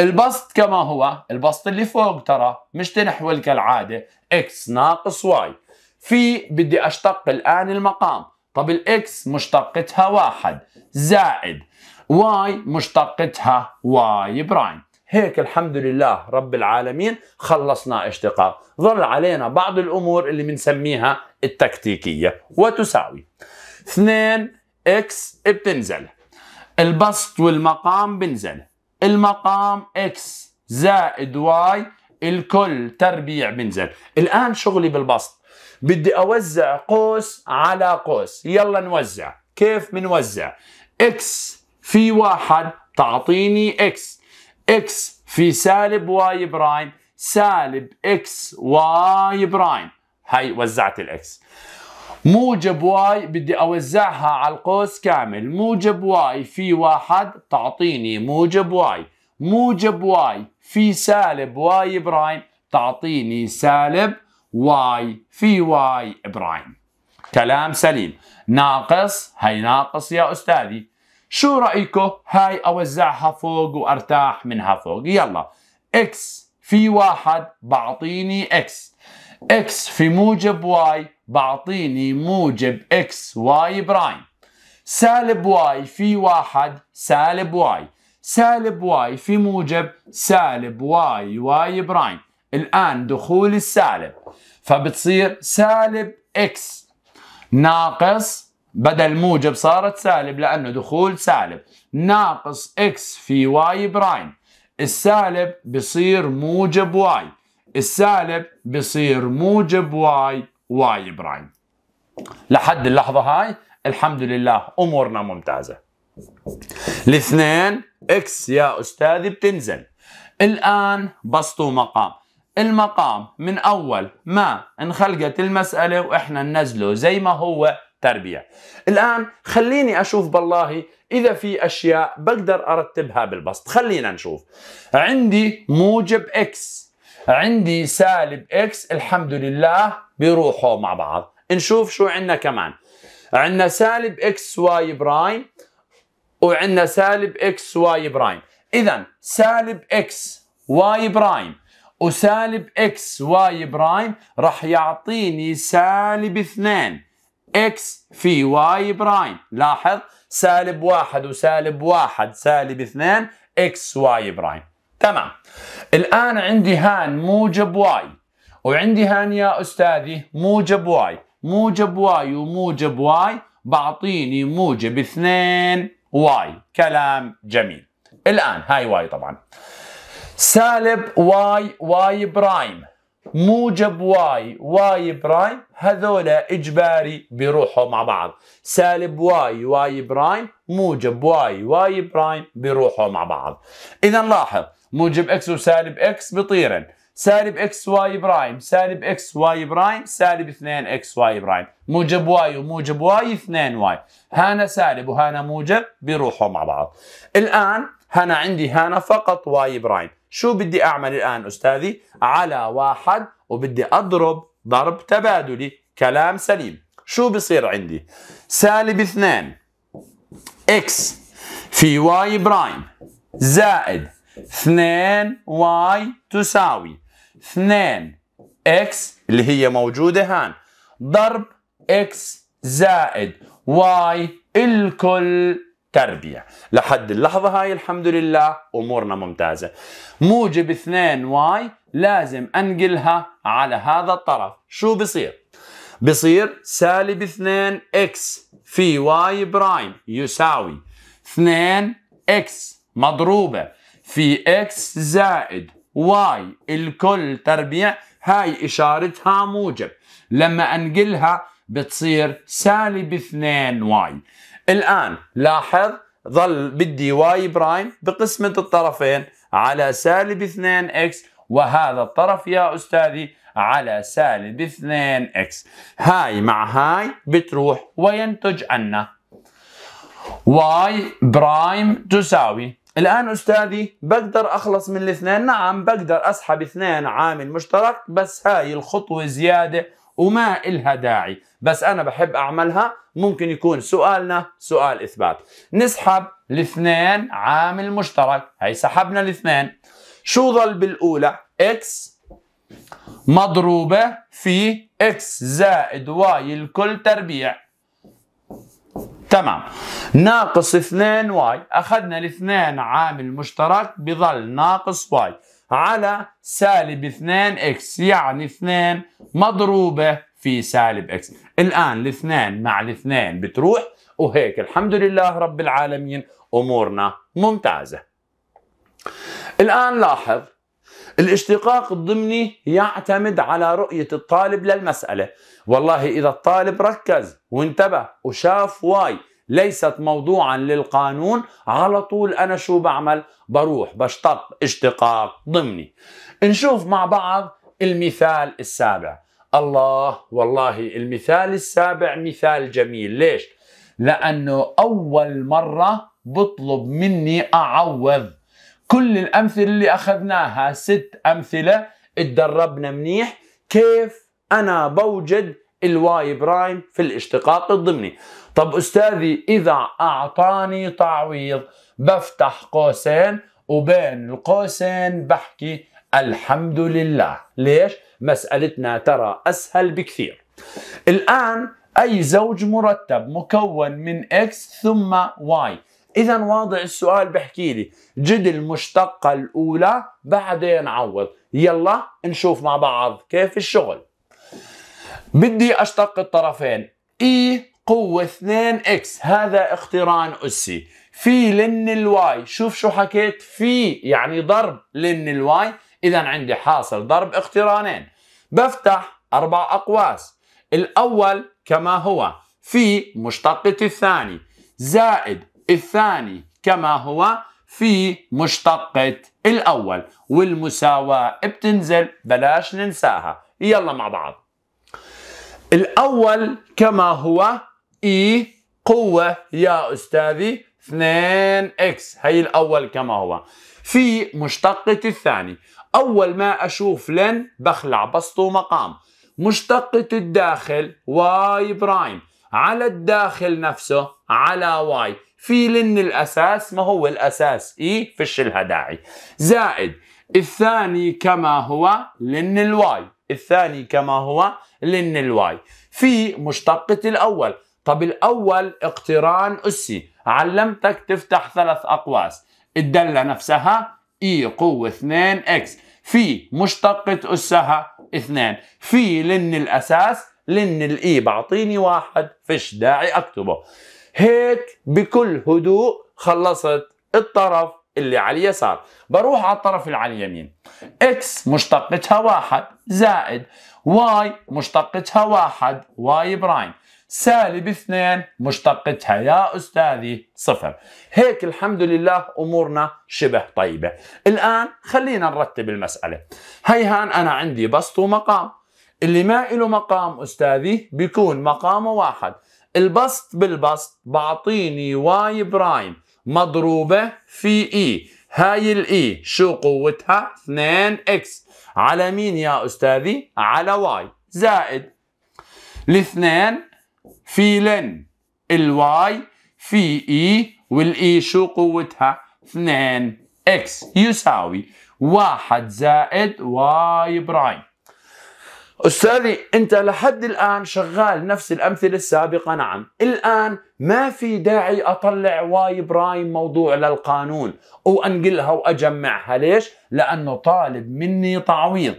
البسط كما هو البسط اللي فوق ترى مش تنحول كالعادة اكس ناقص واي في بدي أشتق الآن المقام طب الاكس مشتقتها واحد زائد واي مشتقتها واي برايم هيك الحمد لله رب العالمين خلصنا اشتقاق ظل علينا بعض الأمور اللي بنسميها التكتيكية وتساوي 2 اكس بتنزل البسط والمقام بنزل المقام اكس زائد واي الكل تربيع بنزل الآن شغلي بالبسط بدي أوزع قوس على قوس يلا نوزع كيف بنوزع اكس في واحد تعطيني اكس اكس في سالب واي برايم سالب اكس واي برايم هاي وزعت الاكس موجب واي بدي اوزعها على القوس كامل موجب واي في واحد تعطيني موجب واي موجب واي في سالب واي برايم تعطيني سالب واي في واي برايم كلام سليم ناقص هي ناقص يا أستاذي شو رأيكم هاي أوزعها فوق وأرتاح منها فوق يلا إكس في واحد بعطيني إكس إكس في موجب واي بعطيني موجب إكس واي برايم سالب واي في واحد سالب واي سالب واي في موجب سالب واي واي برايم الآن دخول السالب فبتصير سالب إكس ناقص بدل موجب صارت سالب لأنه دخول سالب ناقص X في Y برايم السالب بصير موجب Y السالب بصير موجب واي Y برايم لحد اللحظة هاي الحمد لله أمورنا ممتازة الاثنين X يا أستاذي بتنزل الآن بسطوا مقام المقام من أول ما انخلقت المسألة وإحنا ننزله زي ما هو تربية الآن خليني أشوف بالله إذا في أشياء بقدر أرتبها بالبسط خلينا نشوف عندي موجب X عندي سالب X الحمد لله بيروحوا مع بعض نشوف شو عندنا كمان عندنا سالب X واي برايم وعندنا سالب X واي برايم إذا سالب X واي برايم وسالب X واي برايم راح يعطيني سالب اثنين اكس في واي برايم لاحظ سالب واحد وسالب واحد سالب اثنين اكس واي برايم تمام الآن عندي هان موجب واي وعندي هان يا أستاذي موجب واي موجب واي وموجب واي بعطيني موجب اثنين واي كلام جميل الآن هاي واي طبعا سالب واي واي برايم موجب واي واي برايم هذولا اجباري بيروحوا مع بعض سالب واي واي برايم موجب واي واي برايم بيروحوا مع بعض اذا لاحظ موجب اكس وسالب اكس بطيرن سالب اكس واي برايم سالب اكس واي برايم سالب 2 اكس واي برايم موجب واي وموجب واي 2 واي هنا سالب وهنا موجب بيروحوا مع بعض الان هنا عندي هنا فقط واي برايم شو بدي أعمل الآن أستاذي على واحد وبدي أضرب ضرب تبادلي كلام سليم شو بصير عندي سالب اثنان اكس في واي برايم زايد اثنان واي تساوي اثنان اكس اللي هي موجودة هان ضرب اكس زائد واي الكل تربية لحد اللحظة هاي الحمد لله أمورنا ممتازة موجب 2 واي لازم أنقلها على هذا الطرف شو بصير؟ بصير سالب 2 اكس في واي برايم يساوي 2 اكس مضروبة في اكس زائد واي الكل تربيع هاي إشارتها موجب لما أنقلها بتصير سالب 2 واي الآن لاحظ ظل بدي واي برايم بقسمة الطرفين على سالب 2 اكس وهذا الطرف يا أستاذي على سالب 2 اكس هاي مع هاي بتروح وينتج عنا واي برايم تساوي الآن أستاذي بقدر أخلص من الاثنين نعم بقدر أسحب اثنين عامل مشترك بس هاي الخطوة زيادة وما إلها داعي بس أنا بحب أعملها ممكن يكون سؤالنا سؤال إثبات نسحب الاثنين عامل مشترك هي سحبنا الاثنين شو ظل بالأولى X مضروبة في X زائد Y الكل تربيع تمام ناقص 2 واي أخذنا الاثنين عامل مشترك بظل ناقص واي على سالب 2 اكس يعني 2 مضروبة في سالب اكس الآن الاثنين مع الاثنين بتروح وهيك الحمد لله رب العالمين أمورنا ممتازة الآن لاحظ الاشتقاق الضمني يعتمد على رؤية الطالب للمسألة والله إذا الطالب ركز وانتبه وشاف واي ليست موضوعا للقانون على طول أنا شو بعمل بروح بشتق اشتقاق ضمني نشوف مع بعض المثال السابع الله والله المثال السابع مثال جميل ليش؟ لأنه أول مرة بطلب مني أعوض كل الأمثلة اللي أخذناها ست أمثلة اتدربنا منيح كيف أنا بوجد الواي برايم في الاشتقاق الضمني طب أستاذي إذا أعطاني تعويض بفتح قوسين وبين القوسين بحكي الحمد لله ليش؟ مسألتنا ترى أسهل بكثير الآن أي زوج مرتب مكون من اكس ثم واي إذا واضع السؤال بحكي لي جد المشتقة الأولى بعدين عوض يلا نشوف مع بعض كيف الشغل بدي أشتق الطرفين اي قوة 2 اكس هذا اقتران اسي في لن الواي شوف شو حكيت في يعني ضرب لن الواي اذا عندي حاصل ضرب اقترانين بفتح اربع اقواس الاول كما هو في مشتقة الثاني زائد الثاني كما هو في مشتقة الأول والمساواة بتنزل بلاش ننساها يلا مع بعض الأول كما هو اي قوة يا أستاذي 2 اكس هي الأول كما هو في مشتقة الثاني أول ما أشوف لن بخلع بسطو مقام مشتقة الداخل واي برايم على الداخل نفسه على واي في لن الأساس ما هو الأساس إي فش لها داعي زائد الثاني كما هو لن الواي الثاني كما هو لن الواي في مشتقة الأول طب الأول اقتران أسي علمتك تفتح ثلاث أقواس الدالة نفسها إي e قوة 2 إكس في مشتقة أسها 2 في لن الأساس لن الإي e. بعطيني واحد فش داعي أكتبه هيك بكل هدوء خلصت الطرف اللي على اليسار بروح على الطرف اللي على اليمين اكس مشتقتها واحد زائد واي مشتقتها واحد واي برايم سالب اثنين مشتقتها يا أستاذي صفر هيك الحمد لله أمورنا شبه طيبة الآن خلينا نرتب المسألة هيهان أنا عندي بسط ومقام اللي ما له مقام أستاذي بيكون مقامه واحد البسط بالبسط بعطيني واي برايم مضروبة في إي هاي الإي شو قوتها 2 إكس على مين يا أستاذي على واي زائد الاثنين في لن الواي في اي والاي شو قوتها 2 اكس يساوي واحد زائد واي برايم استاذي انت لحد الان شغال نفس الامثله السابقه نعم الان ما في داعي اطلع واي برايم موضوع للقانون وانقلها واجمعها ليش لانه طالب مني تعويض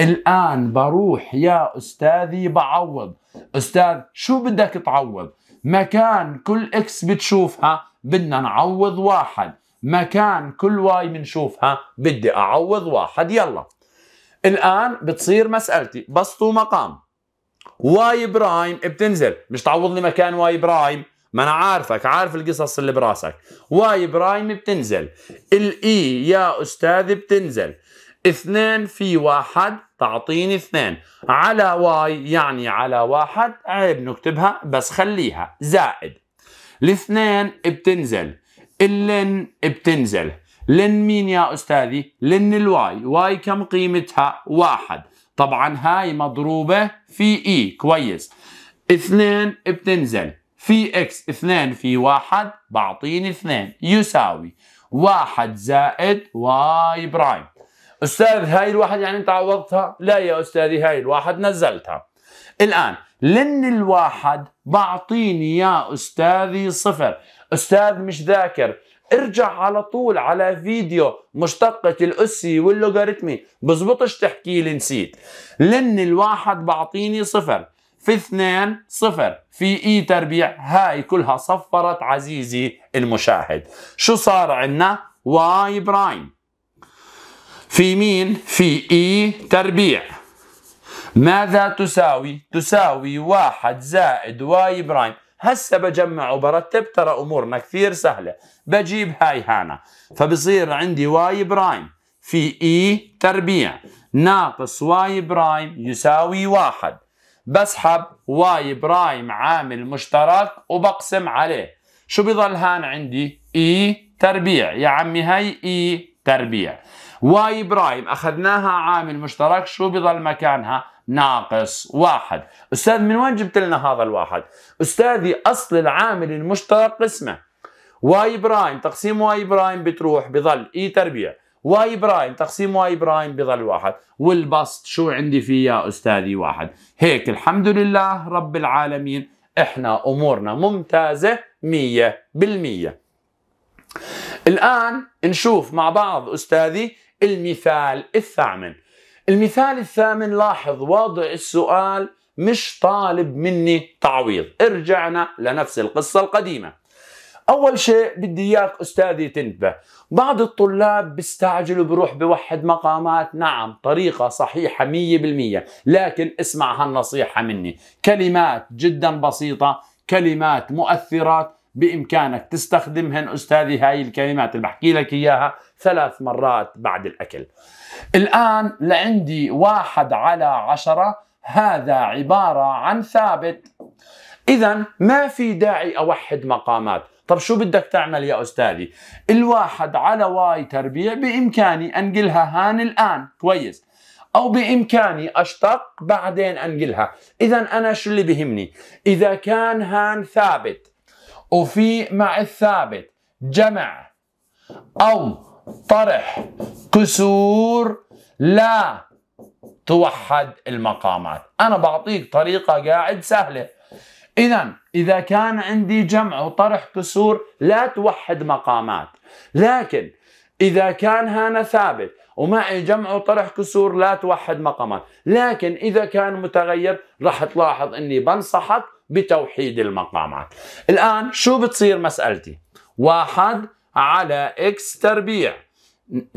الآن بروح يا أستاذي بعوض أستاذ شو بدك تعوض مكان كل إكس بتشوفها بدنا نعوض واحد مكان كل واي بنشوفها بدي أعوض واحد يلا الآن بتصير مسألتي بسط ومقام واي برايم بتنزل مش تعوض لي مكان واي برايم ما انا عارفك عارف القصص اللي براسك واي برايم بتنزل الاي e يا استاذ بتنزل اثنين في واحد تعطيني اثنين على واي يعني على واحد عيب نكتبها بس خليها زائد الاثنين بتنزل اللن بتنزل لن مين يا أستاذي؟ لن الواي واي كم قيمتها؟ واحد طبعا هاي مضروبة في إي كويس اثنين بتنزل في إكس اثنين في واحد بعطيني اثنين يساوي واحد زائد واي برايم استاذ هاي الواحد يعني انت عوضتها لا يا استاذي هاي الواحد نزلتها الان لن الواحد بعطيني يا استاذي صفر استاذ مش ذاكر ارجع على طول على فيديو مشتقة الأسي واللوغاريتمي بزبطش تحكي لي نسيت لن الواحد بعطيني صفر في اثنين صفر في اي تربيع هاي كلها صفرت عزيزي المشاهد شو صار عنا واي برايم في مين في اي تربيع ماذا تساوي تساوي واحد زائد واي برايم هسه بجمع وبرتب ترى امورنا كثير سهله بجيب هاي هانا فبصير عندي واي برايم في اي تربيع ناقص واي برايم يساوي واحد بسحب واي برايم عامل مشترك وبقسم عليه شو بضل هان عندي اي تربيع يا عمي هاي اي تربيع واي برايم اخذناها عامل مشترك شو بضل مكانها ناقص واحد استاذ من وين جبت لنا هذا الواحد استاذي اصل العامل المشترك قسمه واي برايم تقسيم واي برايم بتروح بضل اي تربيع واي برايم تقسيم واي برايم بضل واحد والبسط شو عندي فيه يا استاذي واحد هيك الحمد لله رب العالمين احنا امورنا ممتازه 100% الان نشوف مع بعض استاذي المثال الثامن المثال الثامن لاحظ وضع السؤال مش طالب مني تعويض ارجعنا لنفس القصة القديمة أول شيء بدي إياك أستاذي تنتبه بعض الطلاب بيستعجلوا بروح بوحد مقامات نعم طريقة صحيحة مية بالمية لكن اسمع هالنصيحة مني كلمات جدا بسيطة كلمات مؤثرات بإمكانك تستخدمهن أستاذي هاي الكلمات اللي بحكي لك إياها ثلاث مرات بعد الأكل الآن لعندي واحد على عشرة هذا عبارة عن ثابت إذا ما في داعي أوحد مقامات طب شو بدك تعمل يا أستاذي الواحد على واي تربيع بإمكاني أنقلها هان الآن كويس أو بإمكاني أشتق بعدين أنقلها إذا أنا شو اللي بهمني إذا كان هان ثابت وفي مع الثابت جمع أو طرح كسور لا توحد المقامات أنا بعطيك طريقة قاعد سهلة إذا إذا كان عندي جمع وطرح كسور لا توحد مقامات لكن إذا كان هنا ثابت ومعي جمع وطرح كسور لا توحد مقامات لكن إذا كان متغير راح تلاحظ أني بنصحك بتوحيد المقامات الآن شو بتصير مسألتي واحد على إكس تربيع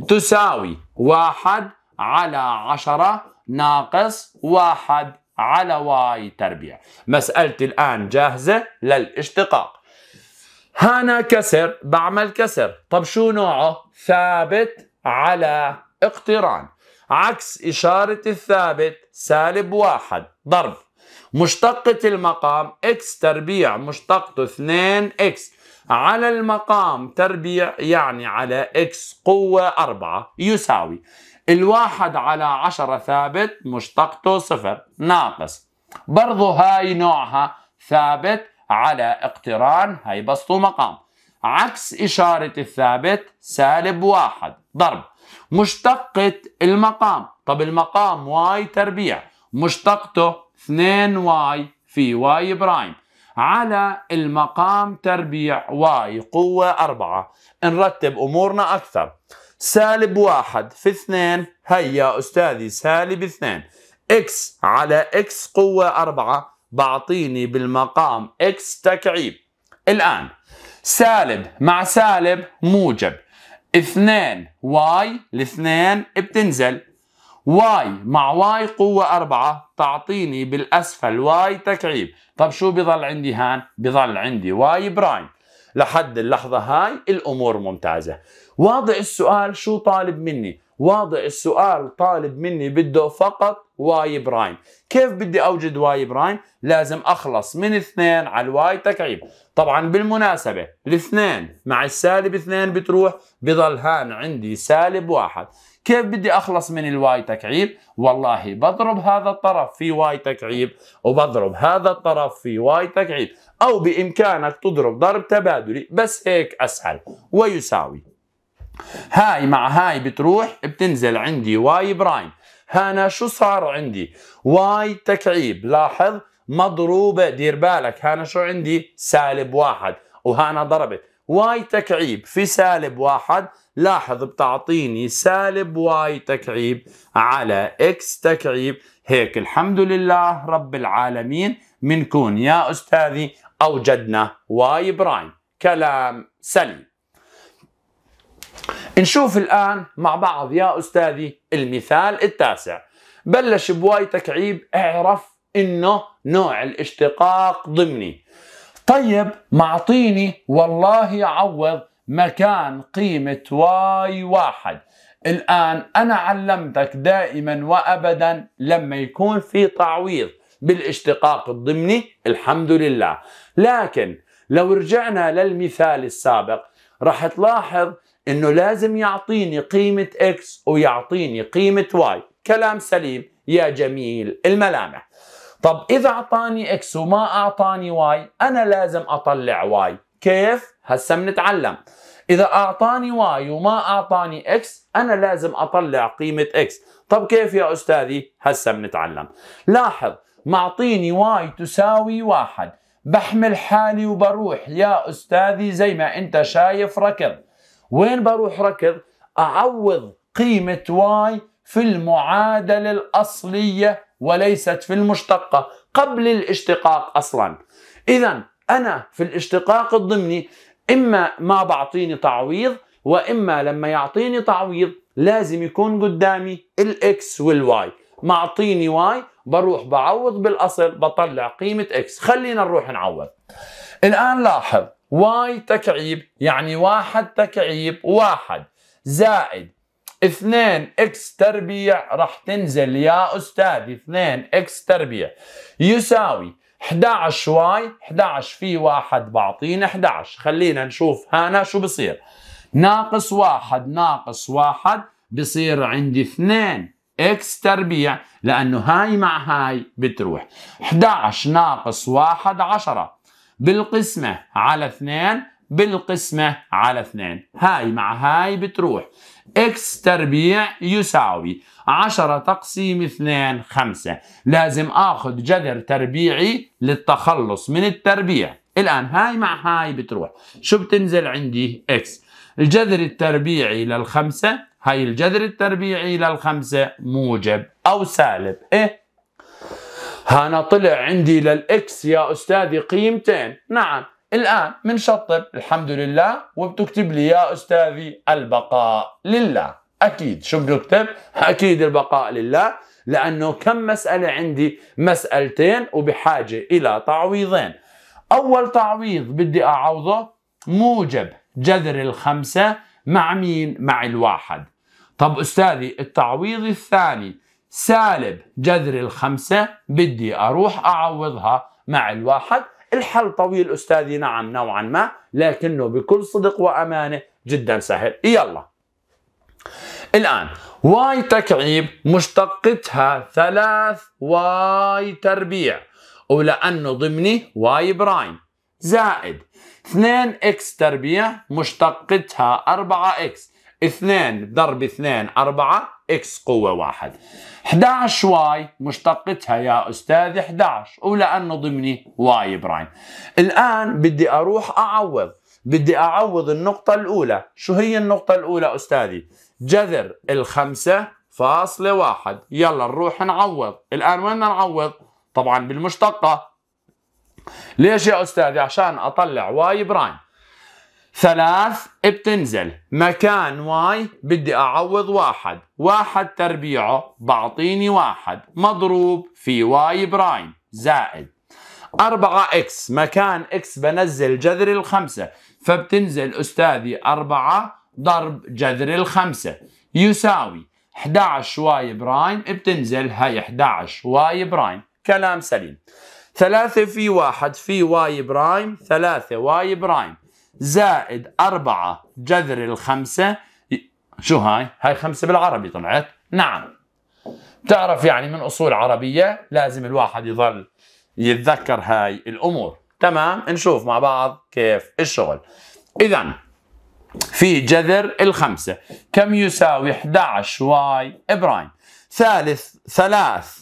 تساوي واحد على عشرة ناقص واحد على واي تربيع مسألتي الآن جاهزة للاشتقاق هنا كسر بعمل كسر طب شو نوعه ثابت على اقتران عكس إشارة الثابت سالب واحد ضرب مشتقة المقام x تربيع مشتقته 2x على المقام تربيع يعني على x قوة 4 يساوي الواحد على 10 ثابت مشتقته صفر ناقص برضو هاي نوعها ثابت على اقتران هاي بسطو مقام عكس إشارة الثابت سالب واحد ضرب مشتقة المقام طب المقام واي تربيع مشتقته 2 واي في واي برايم على المقام تربيع واي قوة أربعة نرتب أمورنا أكثر سالب واحد في اثنين هيا أستاذي سالب اثنين إكس على إكس قوة أربعة بعطيني بالمقام إكس تكعيب الآن سالب مع سالب موجب اثنين واي الاثنين بتنزل واي مع واي قوة أربعة تعطيني بالأسفل واي تكعيب طب شو بضل عندي هان؟ بضل عندي واي برايم لحد اللحظة هاي الأمور ممتازة واضع السؤال شو طالب مني؟ واضع السؤال طالب مني بده فقط واي برايم كيف بدي أوجد واي برايم؟ لازم أخلص من اثنين على الواي تكعيب طبعا بالمناسبة الاثنين مع السالب اثنين بتروح بضل هان عندي سالب واحد كيف بدي اخلص من الواي تكعيب والله بضرب هذا الطرف في واي تكعيب وبضرب هذا الطرف في واي تكعيب او بامكانك تضرب ضرب تبادلي بس هيك اسهل ويساوي هاي مع هاي بتروح بتنزل عندي واي برايم هنا شو صار عندي واي تكعيب لاحظ مضروبة دير بالك هنا شو عندي سالب واحد وهنا ضربت واي تكعيب في سالب واحد لاحظ بتعطيني سالب واي تكعيب على اكس تكعيب هيك الحمد لله رب العالمين منكون يا أستاذي أوجدنا واي برايم كلام سليم نشوف الآن مع بعض يا أستاذي المثال التاسع بلش بواي تكعيب اعرف انه نوع الاشتقاق ضمني طيب معطيني والله يعوض مكان قيمة واي واحد الآن أنا علمتك دائما وأبدا لما يكون في تعويض بالاشتقاق الضمني الحمد لله لكن لو رجعنا للمثال السابق راح تلاحظ انه لازم يعطيني قيمة x ويعطيني قيمة y كلام سليم يا جميل الملامح طب اذا اعطاني x وما اعطاني y انا لازم اطلع y كيف؟ هسا بنتعلم إذا أعطاني واي وما أعطاني إكس أنا لازم أطلع قيمة إكس طب كيف يا أستاذي؟ هسه بنتعلم لاحظ معطيني واي تساوي واحد بحمل حالي وبروح يا أستاذي زي ما أنت شايف ركض وين بروح ركض؟ أعوض قيمة واي في المعادلة الأصلية وليست في المشتقة قبل الاشتقاق أصلا إذا أنا في الاشتقاق الضمني اما ما بعطيني تعويض واما لما يعطيني تعويض لازم يكون قدامي الاكس والواي معطيني واي بروح بعوض بالاصل بطلع قيمه اكس خلينا نروح نعوض الان لاحظ واي تكعيب يعني واحد تكعيب واحد زائد 2 اكس تربيع راح تنزل يا استاذ 2 اكس تربيع يساوي 11 واي 11 في واحد بعطينا 11 خلينا نشوف هنا شو بصير ناقص واحد ناقص واحد بصير عندي اثنين اكس تربيع لانه هاي مع هاي بتروح 11 ناقص واحد 10 بالقسمة على اثنين بالقسمة على اثنين هاي مع هاي بتروح اكس تربيع يساوي 10 تقسيم 2 5 لازم اخذ جذر تربيعي للتخلص من التربيع الان هاي مع هاي بتروح شو بتنزل عندي اكس الجذر التربيعي للخمسة هاي الجذر التربيعي للخمسة موجب أو سالب إيه هانا طلع عندي للإكس يا أستاذي قيمتين نعم الآن منشطب الحمد لله وبتكتب لي يا أستاذي البقاء لله أكيد شو بنكتب؟ أكيد البقاء لله لأنه كم مسألة عندي؟ مسألتين وبحاجة إلى تعويضين أول تعويض بدي أعوضه موجب جذر الخمسة مع مين؟ مع الواحد طب أستاذي التعويض الثاني سالب جذر الخمسة بدي أروح أعوضها مع الواحد الحل طويل أستاذي نعم نوعا ما لكنه بكل صدق وأمانة جدا سهل يلا الآن واي تكعيب مشتقتها ثلاث واي تربيع ولأنه ضمني واي برايم زائد 2 اكس تربيع مشتقتها 4 اكس 2 ضرب 2 4 اكس قوة 1 11 واي مشتقتها يا أستاذ 11 ولأنه ضمني واي برايم الآن بدي أروح أعوض بدي أعوض النقطة الأولى شو هي النقطة الأولى أستاذي جذر الخمسة فاصلة واحد يلا نروح نعوض الآن وين نعوض طبعا بالمشتقة ليش يا أستاذي عشان أطلع واي برايم ثلاث بتنزل مكان واي بدي أعوض واحد واحد تربيعه بعطيني واحد مضروب في واي برايم زائد أربعة إكس مكان إكس بنزل جذر الخمسة فبتنزل أستاذي أربعة ضرب جذر الخمسة يساوي 11 واي برايم بتنزل هي 11 واي برايم كلام سليم ثلاثة في واحد في واي برايم ثلاثة واي برايم زائد أربعة جذر الخمسة شو هاي؟ هاي خمسة بالعربي طلعت نعم تعرف يعني من أصول عربية لازم الواحد يظل يتذكر هاي الأمور تمام نشوف مع بعض كيف الشغل إذا في جذر الخمسة كم يساوي 11 واي برايم ثالث ثلاث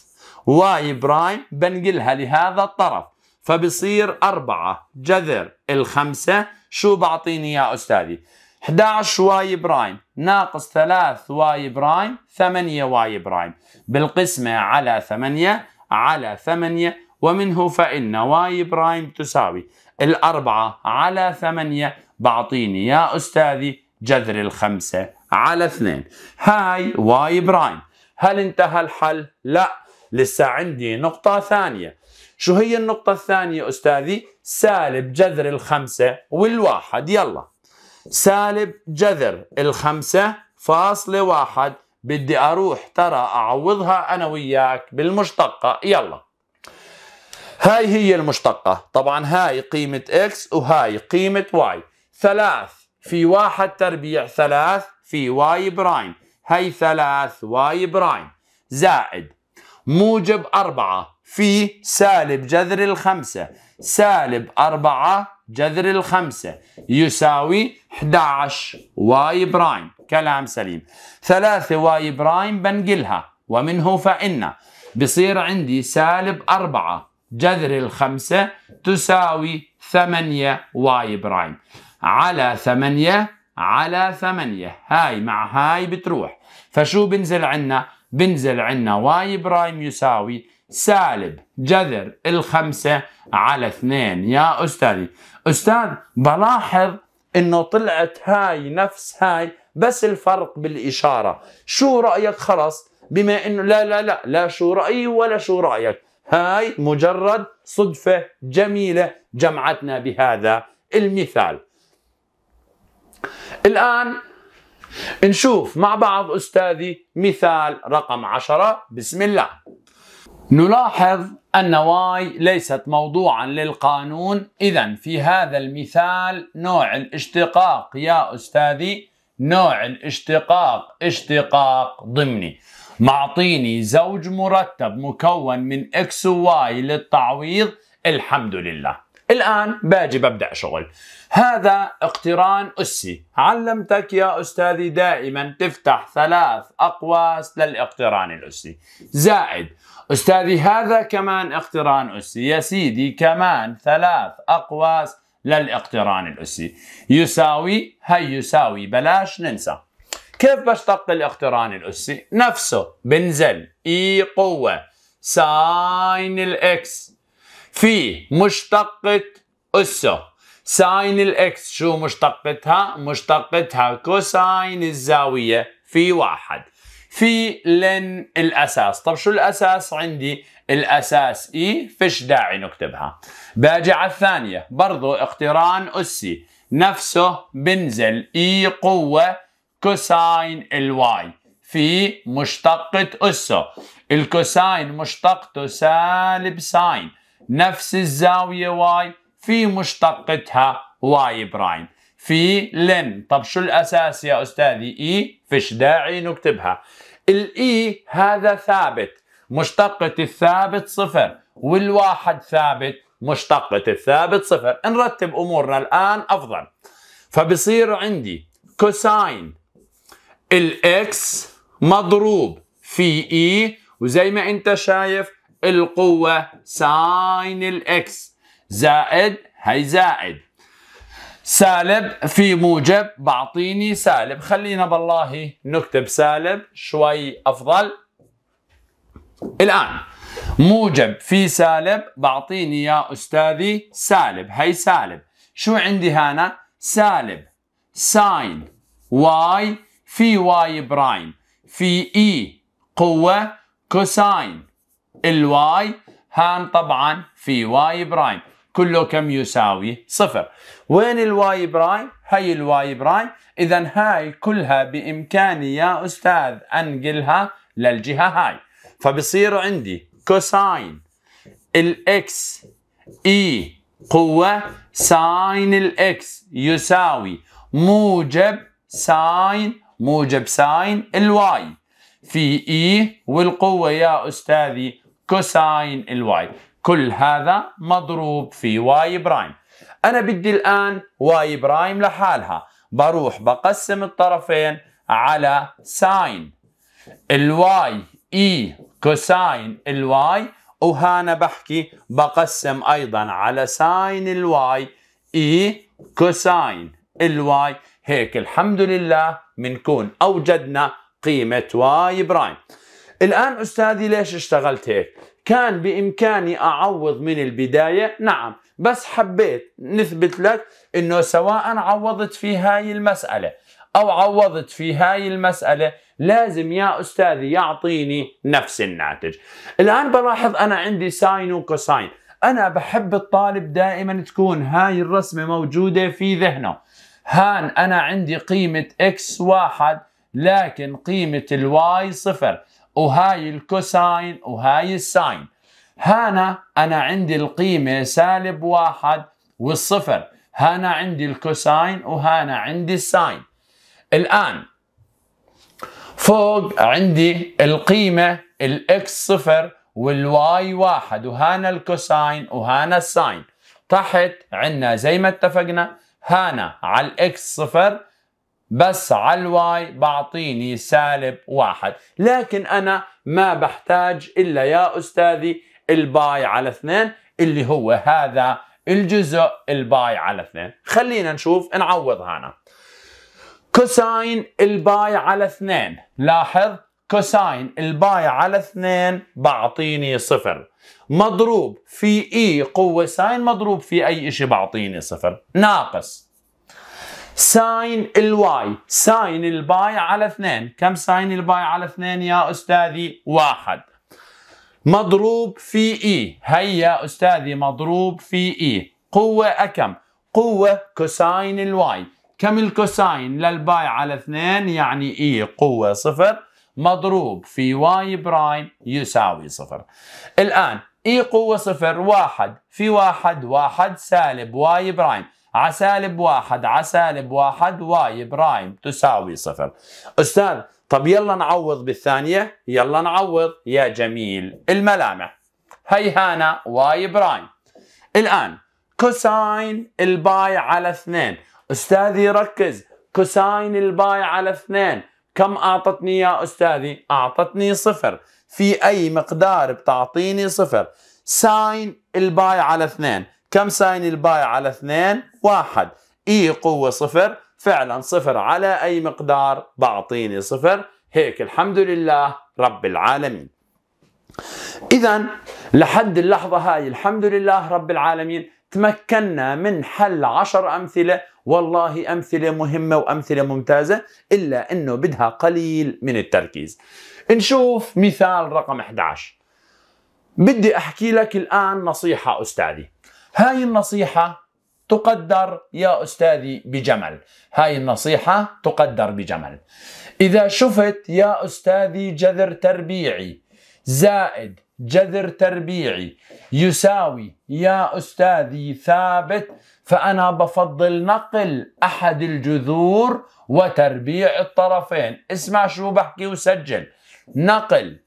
واي برايم بنقلها لهذا الطرف فبصير أربعة جذر الخمسة شو بعطيني يا أستاذي 11 واي برايم ناقص 3 واي برايم 8 واي برايم بالقسمة على 8 على 8 ومنه فإن واي برايم تساوي الأربعة على 8 بعطيني يا أستاذي جذر الخمسة على 2 هاي واي برايم هل انتهى الحل؟ لا لسه عندي نقطة ثانية شو هي النقطة الثانية أستاذي سالب جذر الخمسة والواحد يلا سالب جذر الخمسة فاصلة واحد بدي أروح ترى أعوضها أنا وياك بالمشتقة يلا هاي هي المشتقة طبعا هاي قيمة X وهاي قيمة Y ثلاث في واحد تربيع ثلاث في Y برايم هاي ثلاث Y برايم زائد موجب أربعة في سالب جذر الخمسة سالب أربعة جذر الخمسة يساوي 11 واي برايم كلام سليم ثلاثة واي برايم بنقلها ومنه فإن بصير عندي سالب أربعة جذر الخمسة تساوي ثمانية واي برايم على ثمانية على ثمانية هاي مع هاي بتروح فشو بنزل عنا بنزل عنا واي برايم يساوي سالب جذر الخمسة على اثنين يا أستاذي أستاذ بلاحظ أنه طلعت هاي نفس هاي بس الفرق بالإشارة شو رأيك خلص بما أنه لا لا لا لا شو رأيي ولا شو رأيك هاي مجرد صدفة جميلة جمعتنا بهذا المثال الآن نشوف مع بعض أستاذي مثال رقم عشرة بسم الله نلاحظ أن واي ليست موضوعا للقانون إذا في هذا المثال نوع الاشتقاق يا أستاذي نوع الاشتقاق اشتقاق ضمني معطيني زوج مرتب مكون من اكس وواي للتعويض الحمد لله الآن باجي ببدأ شغل هذا اقتران أسي علمتك يا أستاذي دائما تفتح ثلاث أقواس للاقتران الأسي زائد أستاذي هذا كمان اقتران أسي يا سيدي كمان ثلاث أقواس للاقتران الأسي يساوي هي يساوي بلاش ننسى كيف بشتق الاقتران الأسي نفسه بنزل إي e قوة ساين الإكس في مشتقة أسه ساين الاكس شو مشتقتها؟ مشتقتها كوساين الزاوية في واحد في لن الأساس طب شو الأساس عندي الأساس إي e، فش داعي نكتبها باجي على الثانية برضو اقتران أسي نفسه بنزل إي e قوة كوساين الواي في مشتقة أسه الكوساين مشتقته سالب ساين نفس الزاوية واي في مشتقتها واي برايم في لن طب شو الأساس يا أستاذي إي e، فش داعي نكتبها الاي e هذا ثابت مشتقة الثابت صفر والواحد ثابت مشتقة الثابت صفر نرتب أمورنا الآن أفضل فبصير عندي كوساين الإكس مضروب في إي e، وزي ما أنت شايف القوة ساين الإكس زائد هي زائد سالب في موجب بعطيني سالب خلينا بالله نكتب سالب شوي أفضل الآن موجب في سالب بعطيني يا أستاذي سالب هي سالب شو عندي هنا سالب ساين واي في واي برايم في اي قوة كوساين الواي هان طبعا في واي برايم كله كم يساوي صفر وين الواي برايم هي الواي برايم اذا هاي كلها بامكاني يا استاذ انقلها للجهه هاي فبصير عندي كوساين الاكس اي قوه ساين الاكس يساوي موجب ساين موجب ساين الواي في اي e والقوه يا استاذي كوساين الواي كل هذا مضروب في واي برايم انا بدي الان واي برايم لحالها بروح بقسم الطرفين على ساين الواي اي كوساين الواي وهنا بحكي بقسم ايضا على ساين الواي اي كوساين الواي هيك الحمد لله بنكون اوجدنا قيمه واي برايم الان استاذي ليش اشتغلت هيك كان بامكاني اعوض من البدايه نعم بس حبيت نثبت لك انه سواء عوضت في هاي المساله او عوضت في هاي المساله لازم يا استاذي يعطيني نفس الناتج الان بلاحظ انا عندي ساين وكوساين انا بحب الطالب دائما تكون هاي الرسمه موجوده في ذهنه هان انا عندي قيمه اكس واحد لكن قيمه الواي صفر وهاي الكوساين وهاي الساين هنا أنا عندي القيمة سالب واحد والصفر هنا عندي الكوساين وهنا عندي الساين الآن فوق عندي القيمة الإكس صفر والواي واحد وهنا الكوساين وهنا الساين تحت عندنا زي ما اتفقنا هنا على الإكس صفر بس على الواي بعطيني سالب واحد لكن أنا ما بحتاج إلا يا أستاذي الباي على اثنين اللي هو هذا الجزء الباي على اثنين خلينا نشوف نعوض هنا كوساين الباي على اثنين لاحظ كوساين الباي على اثنين بعطيني صفر مضروب في اي e قوة ساين مضروب في اي اشي بعطيني صفر ناقص ساين الواي ساين الباي على اثنين كم ساين الباي على اثنين يا استاذي واحد مضروب في إي هيا أستاذي مضروب في إي قوة أكم قوة كوساين الواي كم الكوساين للباي على اثنين يعني إي قوة صفر مضروب في واي برايم يساوي صفر الآن إي قوة صفر واحد في واحد واحد سالب واي برايم عسالب واحد عسالب واحد واي برايم تساوي صفر أستاذ طب يلا نعوض بالثانية يلا نعوض يا جميل الملامح هيهانا واي برايم الآن كوساين الباي على اثنين أستاذي ركز كوساين الباي على اثنين كم أعطتني يا أستاذي أعطتني صفر في أي مقدار بتعطيني صفر ساين الباي على اثنين كم ساين الباي على اثنين واحد إي قوة صفر فعلا صفر على أي مقدار بعطيني صفر هيك الحمد لله رب العالمين إذا لحد اللحظة هاي الحمد لله رب العالمين تمكنا من حل عشر أمثلة والله أمثلة مهمة وأمثلة ممتازة إلا أنه بدها قليل من التركيز نشوف مثال رقم 11 بدي أحكي لك الآن نصيحة أستاذي هاي النصيحة تقدر يا أستاذي بجمل هاي النصيحة تقدر بجمل إذا شفت يا أستاذي جذر تربيعي زائد جذر تربيعي يساوي يا أستاذي ثابت فأنا بفضل نقل أحد الجذور وتربيع الطرفين اسمع شو بحكي وسجل نقل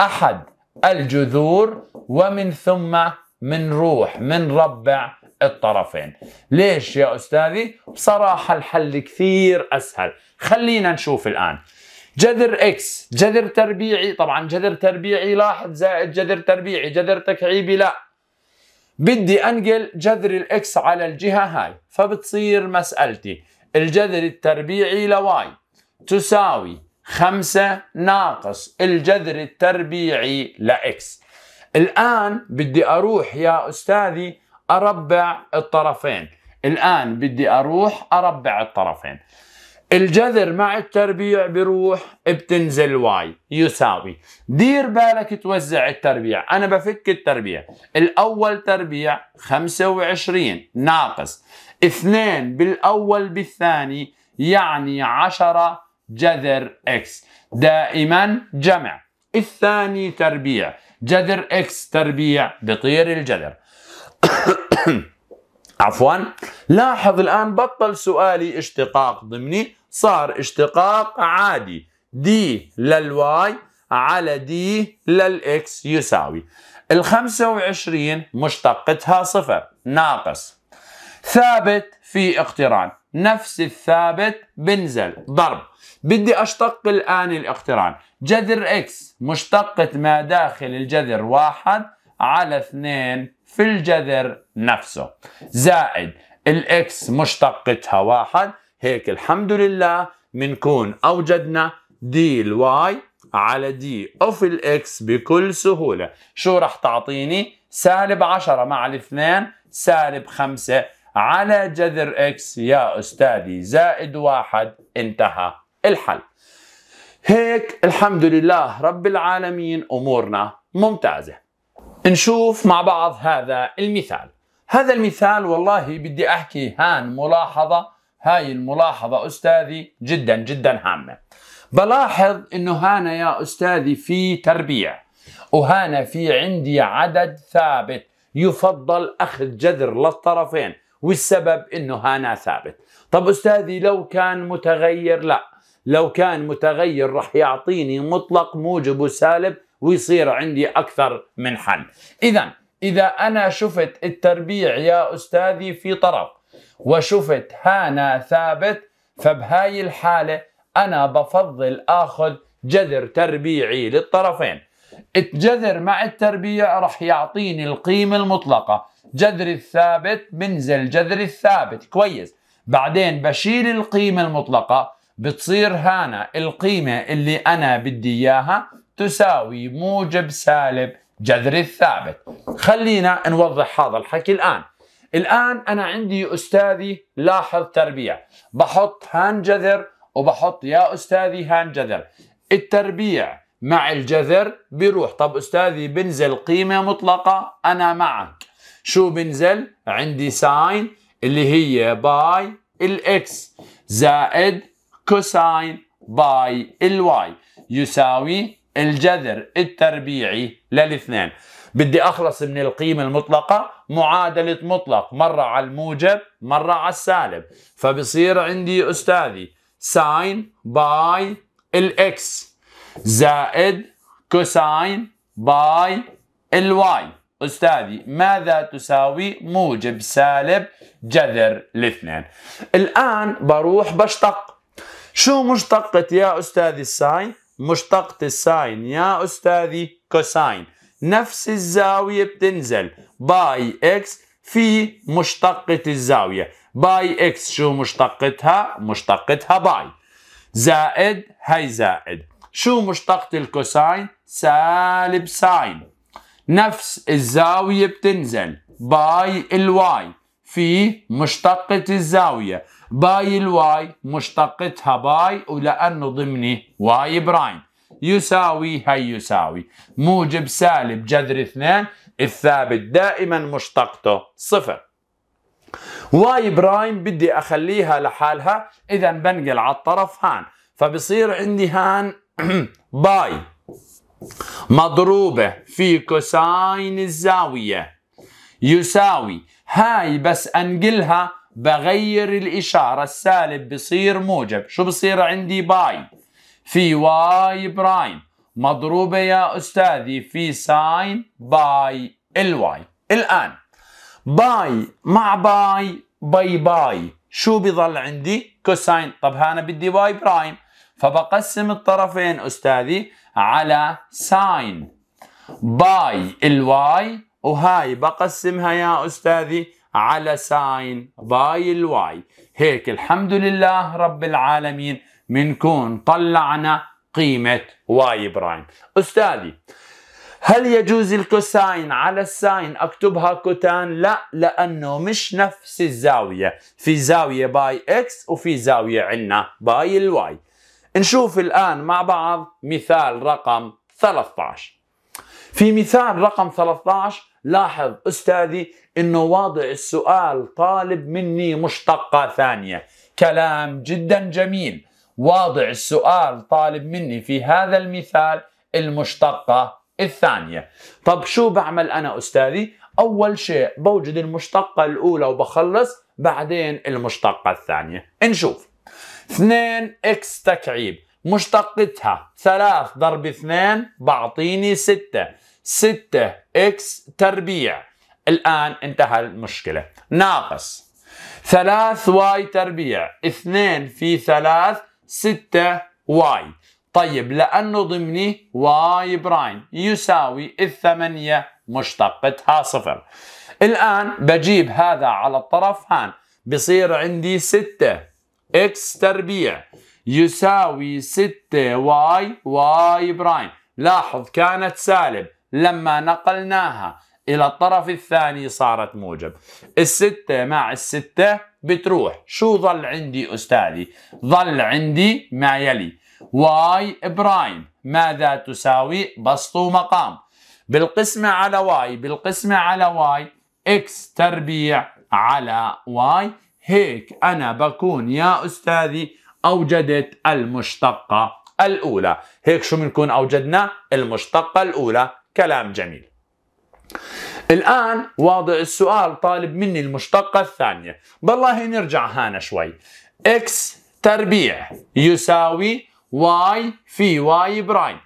أحد الجذور ومن ثم من روح من ربع الطرفين ليش يا أستاذي؟ بصراحة الحل كثير أسهل خلينا نشوف الآن جذر اكس جذر تربيعي طبعا جذر تربيعي لاحظ زائد جذر تربيعي جذر تكعيبي لا بدي انقل جذر الاكس على الجهة هاي فبتصير مسألتي الجذر التربيعي لواي تساوي خمسة ناقص الجذر التربيعي لإكس الآن بدي أروح يا أستاذي اربع الطرفين الان بدي اروح اربع الطرفين الجذر مع التربيع بروح بتنزل واي يساوي دير بالك توزع التربيع انا بفك التربيع الاول تربيع 25 ناقص اثنين بالاول بالثاني يعني 10 جذر اكس دائما جمع الثاني تربيع جذر اكس تربيع بطير الجذر عفوا لاحظ الآن بطل سؤالي اشتقاق ضمني صار اشتقاق عادي دي للواي على دي للإكس يساوي ال 25 مشتقتها صفر ناقص ثابت في اقتران نفس الثابت بنزل ضرب بدي أشتق الآن الاقتران جذر إكس مشتقة ما داخل الجذر واحد على اثنين في الجذر نفسه زائد الاكس مشتقتها واحد هيك الحمد لله بنكون أوجدنا دي الواي على دي اوف الاكس بكل سهولة شو رح تعطيني سالب 10 مع الاثنين سالب 5 على جذر اكس يا أستاذي زائد واحد انتهى الحل هيك الحمد لله رب العالمين أمورنا ممتازة نشوف مع بعض هذا المثال هذا المثال والله بدي أحكي هان ملاحظة هاي الملاحظة أستاذي جدا جدا هامة بلاحظ أنه هانا يا أستاذي في تربيع وهانا في عندي عدد ثابت يفضل أخذ جذر للطرفين والسبب أنه هانا ثابت طب أستاذي لو كان متغير لا لو كان متغير رح يعطيني مطلق موجب وسالب ويصير عندي أكثر من حل إذا إذا أنا شفت التربيع يا أستاذي في طرف وشفت هانا ثابت فبهاي الحالة أنا بفضل آخذ جذر تربيعي للطرفين الجذر مع التربيع رح يعطيني القيمة المطلقة جذر الثابت بنزل جذر الثابت كويس بعدين بشيل القيمة المطلقة بتصير هانا القيمة اللي أنا بدي إياها تساوي موجب سالب جذر الثابت خلينا نوضح هذا الحكي الآن الآن أنا عندي أستاذي لاحظ تربيع بحط هان جذر وبحط يا أستاذي هان جذر التربيع مع الجذر بيروح طب أستاذي بنزل قيمة مطلقة أنا معك شو بنزل عندي ساين اللي هي باي الإكس زائد كوساين باي الواي يساوي الجذر التربيعي للاثنين بدي أخلص من القيمة المطلقة معادلة مطلق مرة على الموجب مرة على السالب فبصير عندي أستاذي ساين باي الإكس زائد كوساين باي الواي أستاذي ماذا تساوي موجب سالب جذر الاثنين الآن بروح بشتق شو مشتقة يا أستاذي الساين مشتقة الساين يا أستاذي كوساين نفس الزاوية بتنزل باي إكس في مشتقة الزاوية باي إكس شو مشتقتها؟ مشتقتها باي زائد هي زائد شو مشتقة الكوساين؟ سالب ساين نفس الزاوية بتنزل باي الواي في مشتقة الزاوية باي الواي مشتقتها باي ولأنه ضمني واي برايم يساوي هي يساوي موجب سالب جذر اثنان الثابت دائما مشتقته صفر واي برايم بدي اخليها لحالها اذا بنقل على الطرف هان فبصير عندي هان باي مضروبة في كوساين الزاوية يساوي هاي بس انقلها بغير الإشارة السالب بصير موجب شو بصير عندي باي في واي برايم مضروبة يا أستاذي في ساين باي الواي الآن باي مع باي باي باي شو بضل عندي كوساين طب أنا بدي واي برايم فبقسم الطرفين أستاذي على ساين باي الواي وهاي بقسمها يا أستاذي على ساين باي الواي هيك الحمد لله رب العالمين منكون طلعنا قيمة واي برايم أستاذي هل يجوز الكوساين على الساين اكتبها كوتان؟ لا لانه مش نفس الزاويه، في زاويه باي اكس وفي زاويه عندنا باي الواي. نشوف الان مع بعض مثال رقم 13. في مثال رقم 13 لاحظ أستاذي أنه واضع السؤال طالب مني مشتقة ثانية كلام جدا جميل واضع السؤال طالب مني في هذا المثال المشتقة الثانية طب شو بعمل أنا أستاذي؟ أول شيء بوجد المشتقة الأولى وبخلص بعدين المشتقة الثانية نشوف 2 اكس تكعيب مشتقتها 3 ضرب 2 بعطيني 6 6 اكس تربيع الآن انتهى المشكلة ناقص 3 واي تربيع 2 في 3 6 واي طيب لأنه ضمني واي برايم يساوي الثمانية مشتقتها صفر الآن بجيب هذا على الطرف هان بصير عندي 6 اكس تربيع يساوي 6 واي واي برايم لاحظ كانت سالب لما نقلناها إلى الطرف الثاني صارت موجب الستة مع الستة بتروح شو ظل عندي أستاذي ظل عندي ما يلي واي برايم ماذا تساوي بسط مقام بالقسمة على واي بالقسمة على واي اكس تربيع على واي هيك أنا بكون يا أستاذي أوجدت المشتقة الأولى هيك شو بنكون أوجدنا المشتقة الأولى كلام جميل الآن واضع السؤال طالب مني المشتقة الثانية بالله نرجع هنا شوي x تربيع يساوي y في y برايم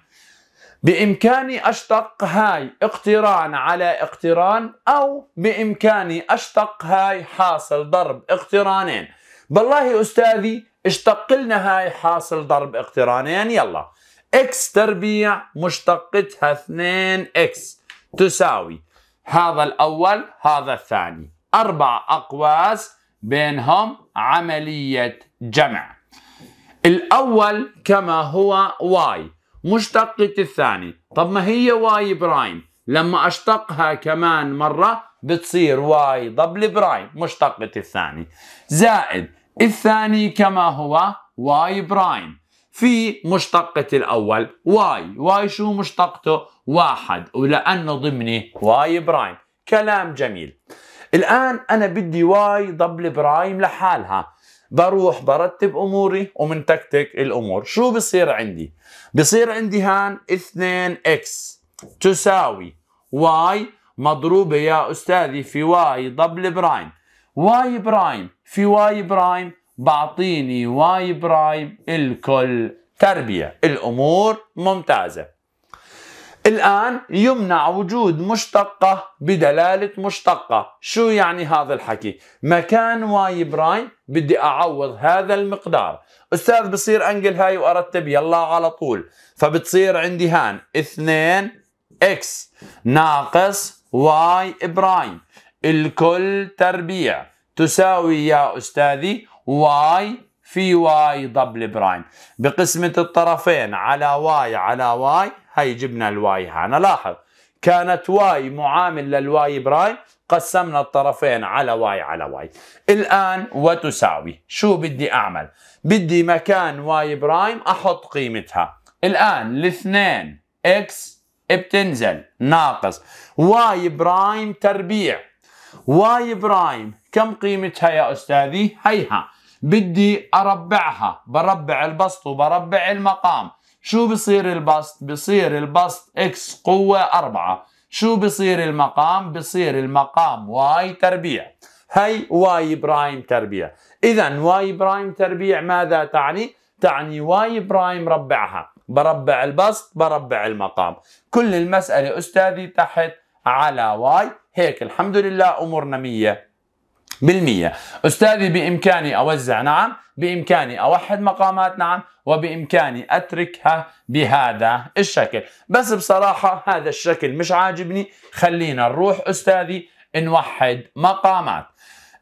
بإمكاني أشتق هاي اقتران على اقتران أو بإمكاني أشتق هاي حاصل ضرب اقترانين بالله أستاذي اشتق لنا هاي حاصل ضرب اقترانين يلا اكس تربيع مشتقتها 2 اكس تساوي هذا الأول هذا الثاني أربع أقواس بينهم عملية جمع الأول كما هو واي مشتقة الثاني طب ما هي واي برايم لما أشتقها كمان مرة بتصير واي دبل برايم مشتقة الثاني زائد الثاني كما هو واي برايم في مشتقة الأول واي واي شو مشتقته؟ واحد ولأنه ضمني واي برايم كلام جميل الآن أنا بدي واي ضبل برايم لحالها بروح برتب أموري ومنتكتك الأمور شو بصير عندي؟ بصير عندي هان 2 إكس تساوي واي مضروبة يا أستاذي في واي ضبل برايم واي برايم في واي برايم بعطيني واي برايم الكل تربية الأمور ممتازة الآن يمنع وجود مشتقة بدلالة مشتقة شو يعني هذا الحكي مكان واي برايم بدي أعوض هذا المقدار أستاذ بصير أنقل هاي وأرتب يلا على طول فبتصير عندي هان 2 إكس ناقص واي برايم الكل تربيع تساوي يا أستاذي واي في واي دبل برايم بقسمة الطرفين على واي على واي هاي جبنا الواي هنا لاحظ كانت واي معامل للواي برايم قسمنا الطرفين على واي على واي الآن وتساوي شو بدي أعمل بدي مكان واي برايم أحط قيمتها الآن الاثنين اكس بتنزل ناقص واي برايم تربيع واي برايم كم قيمتها يا أستاذي هيها بدي اربعها بربع البسط وبربع المقام شو بصير البسط بصير البسط اكس قوة أربعة شو بصير المقام بصير المقام واي تربيع هي واي برايم تربيع إذا واي برايم تربيع ماذا تعني تعني واي برايم ربعها بربع البسط بربع المقام كل المسألة أستاذي تحت على واي هيك الحمد لله أمورنا مية بالمية أستاذي بإمكاني أوزع نعم بإمكاني أوحد مقامات نعم وبإمكاني أتركها بهذا الشكل بس بصراحة هذا الشكل مش عاجبني خلينا نروح أستاذي نوحد مقامات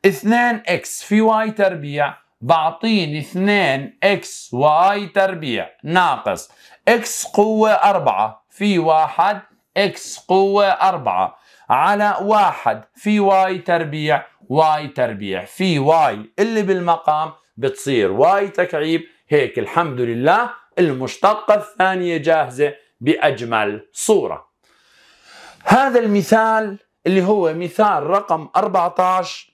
2x في y تربيع بعطيني 2x y تربيع ناقص x قوة 4 في 1 x قوة 4 على 1 في y تربيع واي تربيع في واي اللي بالمقام بتصير واي تكعيب هيك الحمد لله المشتقة الثانية جاهزة بأجمل صورة هذا المثال اللي هو مثال رقم 14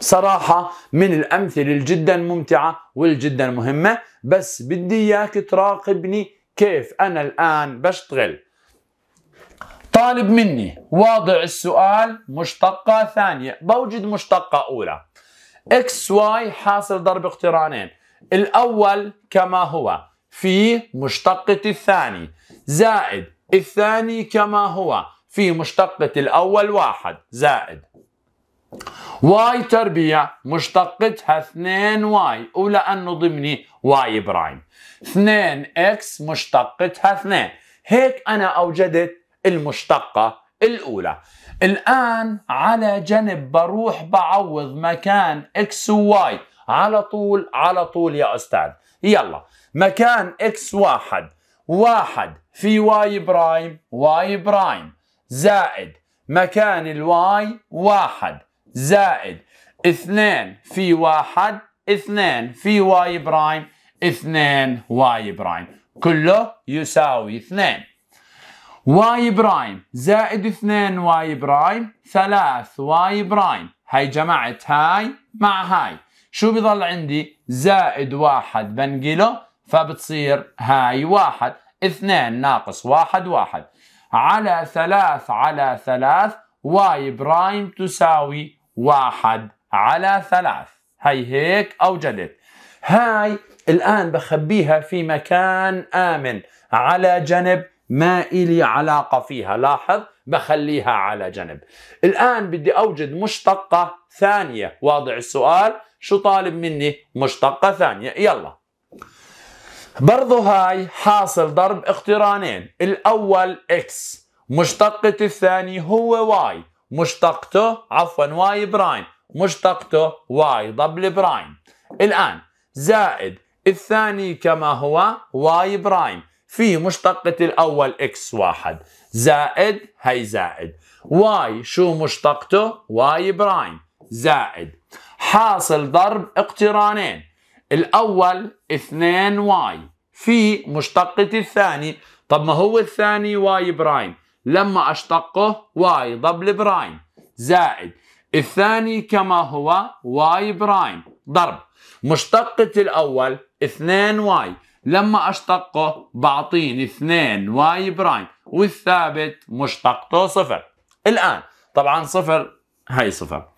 صراحة من الأمثلة الجدا ممتعة والجدا مهمة بس بدي إياك تراقبني كيف أنا الآن بشتغل طالب مني واضع السؤال مشتقة ثانية بوجد مشتقة أولى اكس واي حاصل ضرب اقترانين الأول كما هو في مشتقة الثاني زائد الثاني كما هو في مشتقة الأول واحد زائد واي تربية مشتقتها 2 واي ولأنه ضمني واي برايم 2 اكس مشتقتها 2 هيك أنا أوجدت المشتقة الأولى الآن على جنب بروح بعوض مكان X و Y على طول على طول يا أستاذ يلا مكان X واحد واحد في واي برايم واي برايم زائد مكان الواي واحد زائد اثنين في واحد اثنين في واي برايم اثنين واي برايم كله يساوي اثنين واي برايم زائد 2 واي برايم 3 واي برايم هاي جمعت هاي مع هاي شو بضل عندي زائد واحد بنقله فبتصير هاي واحد اثنان ناقص واحد واحد على ثلاث على ثلاث واي برايم تساوي واحد على ثلاث هاي هيك أوجدت هاي الآن بخبيها في مكان آمن على جنب ما إلي علاقة فيها لاحظ بخليها على جنب الآن بدي أوجد مشتقة ثانية واضع السؤال شو طالب مني مشتقة ثانية يلا برضو هاي حاصل ضرب اقترانين الأول X مشتقة الثاني هو Y مشتقته عفوا Y برايم مشتقته Y دبل برايم الآن زائد الثاني كما هو Y برايم في مشتقة الأول x واحد زائد هي زائد y شو مشتقته y برايم زائد حاصل ضرب اقترانين الأول 2y في مشتقة الثاني طب ما هو الثاني y برايم لما أشتقه y ضبل برايم زائد الثاني كما هو y برايم ضرب مشتقة الأول 2y لما أشتقه بعطيني 2 واي برايم والثابت مشتقته صفر الآن طبعا صفر هاي صفر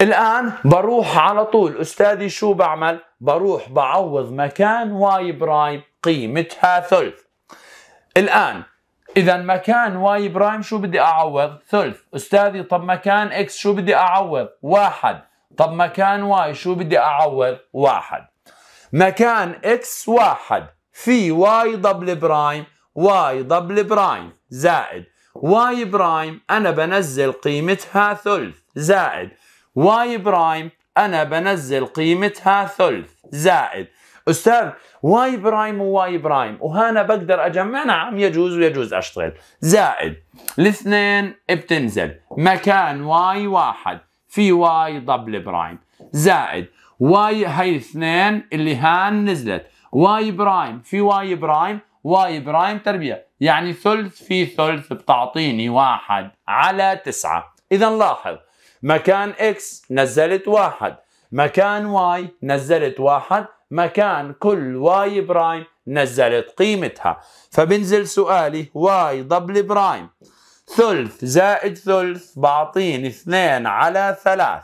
الآن بروح على طول أستاذي شو بعمل بروح بعوض مكان واي برايم قيمتها ثلث الآن إذا مكان واي برايم شو بدي أعوض؟ ثلث، أستاذي طب مكان إكس شو بدي أعوض؟ واحد، طب مكان واي شو بدي أعوض؟ واحد، مكان اكس واحد في واي دبل برايم واي دبل برايم زائد واي برايم انا بنزل قيمتها ثلث زائد واي برايم انا بنزل قيمتها ثلث زائد استاذ واي برايم وواي برايم وهنا بقدر اجمع نعم يجوز ويجوز اشتغل زائد الاثنين بتنزل مكان واي واحد في واي دبل برايم زائد واي هاي الاثنين اللي هان نزلت واي برايم في واي برايم واي برايم تربيع يعني ثلث في ثلث بتعطيني واحد على تسعة إذا لاحظ مكان إكس نزلت واحد مكان واي نزلت واحد مكان كل واي برايم نزلت قيمتها فبنزل سؤالي واي دبل برايم ثلث زائد ثلث بعطيني اثنين على ثلاث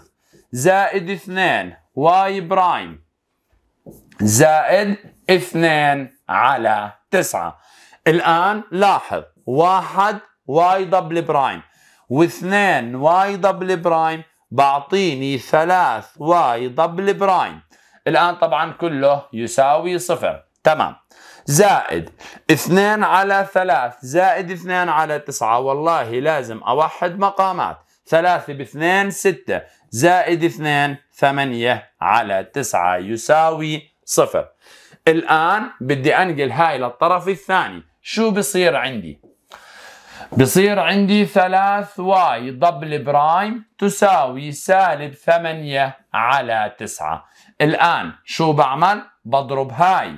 زائد اثنين واي برايم زائد اثنين على تسعة الآن لاحظ واحد واي دبل برايم واثنين واي دبل برايم بعطيني ثلاث واي دبل برايم الآن طبعا كله يساوي صفر تمام زائد اثنين على ثلاث زائد اثنين على تسعة والله لازم أوحد مقامات 3 باثنين 6 زائد 2 8 على 9 يساوي صفر الآن بدي أنقل هاي للطرف الثاني شو بصير عندي؟ بصير عندي 3y دبل برايم تساوي سالب 8 على 9 الآن شو بعمل؟ بضرب هاي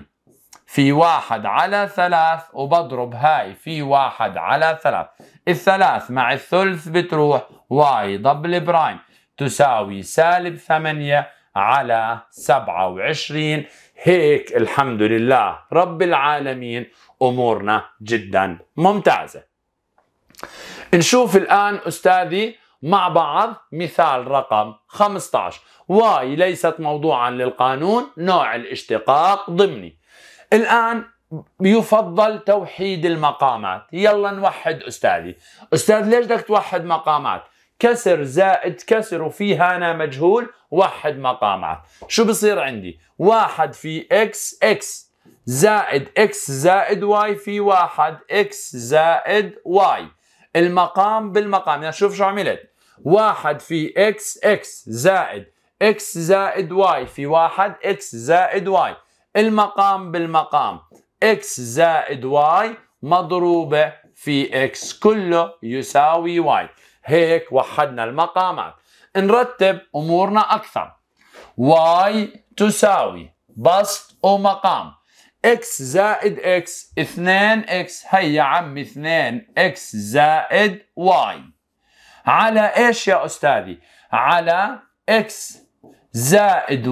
في واحد على ثلاث وبضرب هاي في واحد على ثلاث الثلاث مع الثلث بتروح واي دبل برايم تساوي سالب 8 على 27 هيك الحمد لله رب العالمين امورنا جدا ممتازه نشوف الان استاذي مع بعض مثال رقم 15 واي ليست موضوعا للقانون نوع الاشتقاق ضمني الآن يفضل توحيد المقامات يلا نوحد أستاذي أستاذ ليش بدك توحد مقامات كسر زائد كسر وفيها هنا مجهول وحد مقامات شو بصير عندي واحد في اكس اكس زائد اكس زائد واي في واحد اكس زائد واي المقام بالمقام يعني شوف شو عملت واحد في اكس اكس زائد اكس زائد واي في واحد اكس زائد واي المقام بالمقام x زائد y مضروبة في x كله يساوي y هيك وحدنا المقامات نرتب أمورنا أكثر y تساوي بسط ومقام x زائد x 2x هي يا عمي 2x زائد y على ايش يا استاذي؟ على x زائد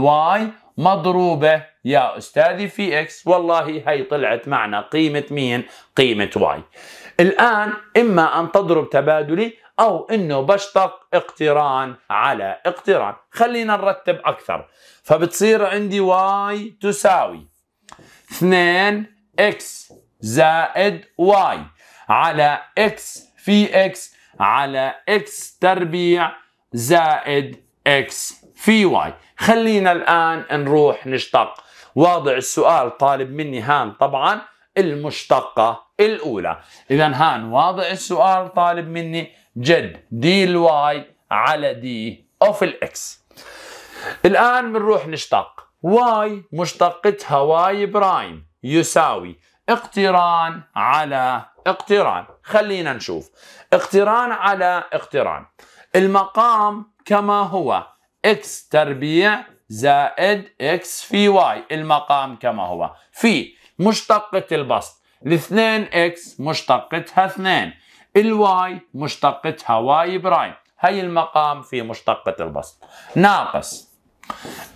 y مضروبة يا أستاذي في إكس والله هي طلعت معنا قيمة مين؟ قيمة واي الآن إما أن تضرب تبادلي أو أنه بشتق اقتران على اقتران خلينا نرتب أكثر فبتصير عندي واي تساوي 2 إكس زائد واي على إكس في إكس على إكس تربيع زائد إكس في واي خلينا الآن نروح نشتق واضع السؤال طالب مني هان طبعا المشتقة الأولى إذا هان واضع السؤال طالب مني جد دي الواي على دي أوف الإكس الآن بنروح نشتق واي مشتقتها واي برايم يساوي اقتران على اقتران خلينا نشوف اقتران على اقتران المقام كما هو اكس تربيع زائد اكس في واي المقام كما هو في مشتقة البسط الاثنين اكس مشتقتها اثنين الواي مشتقتها واي برايم هي المقام في مشتقة البسط ناقص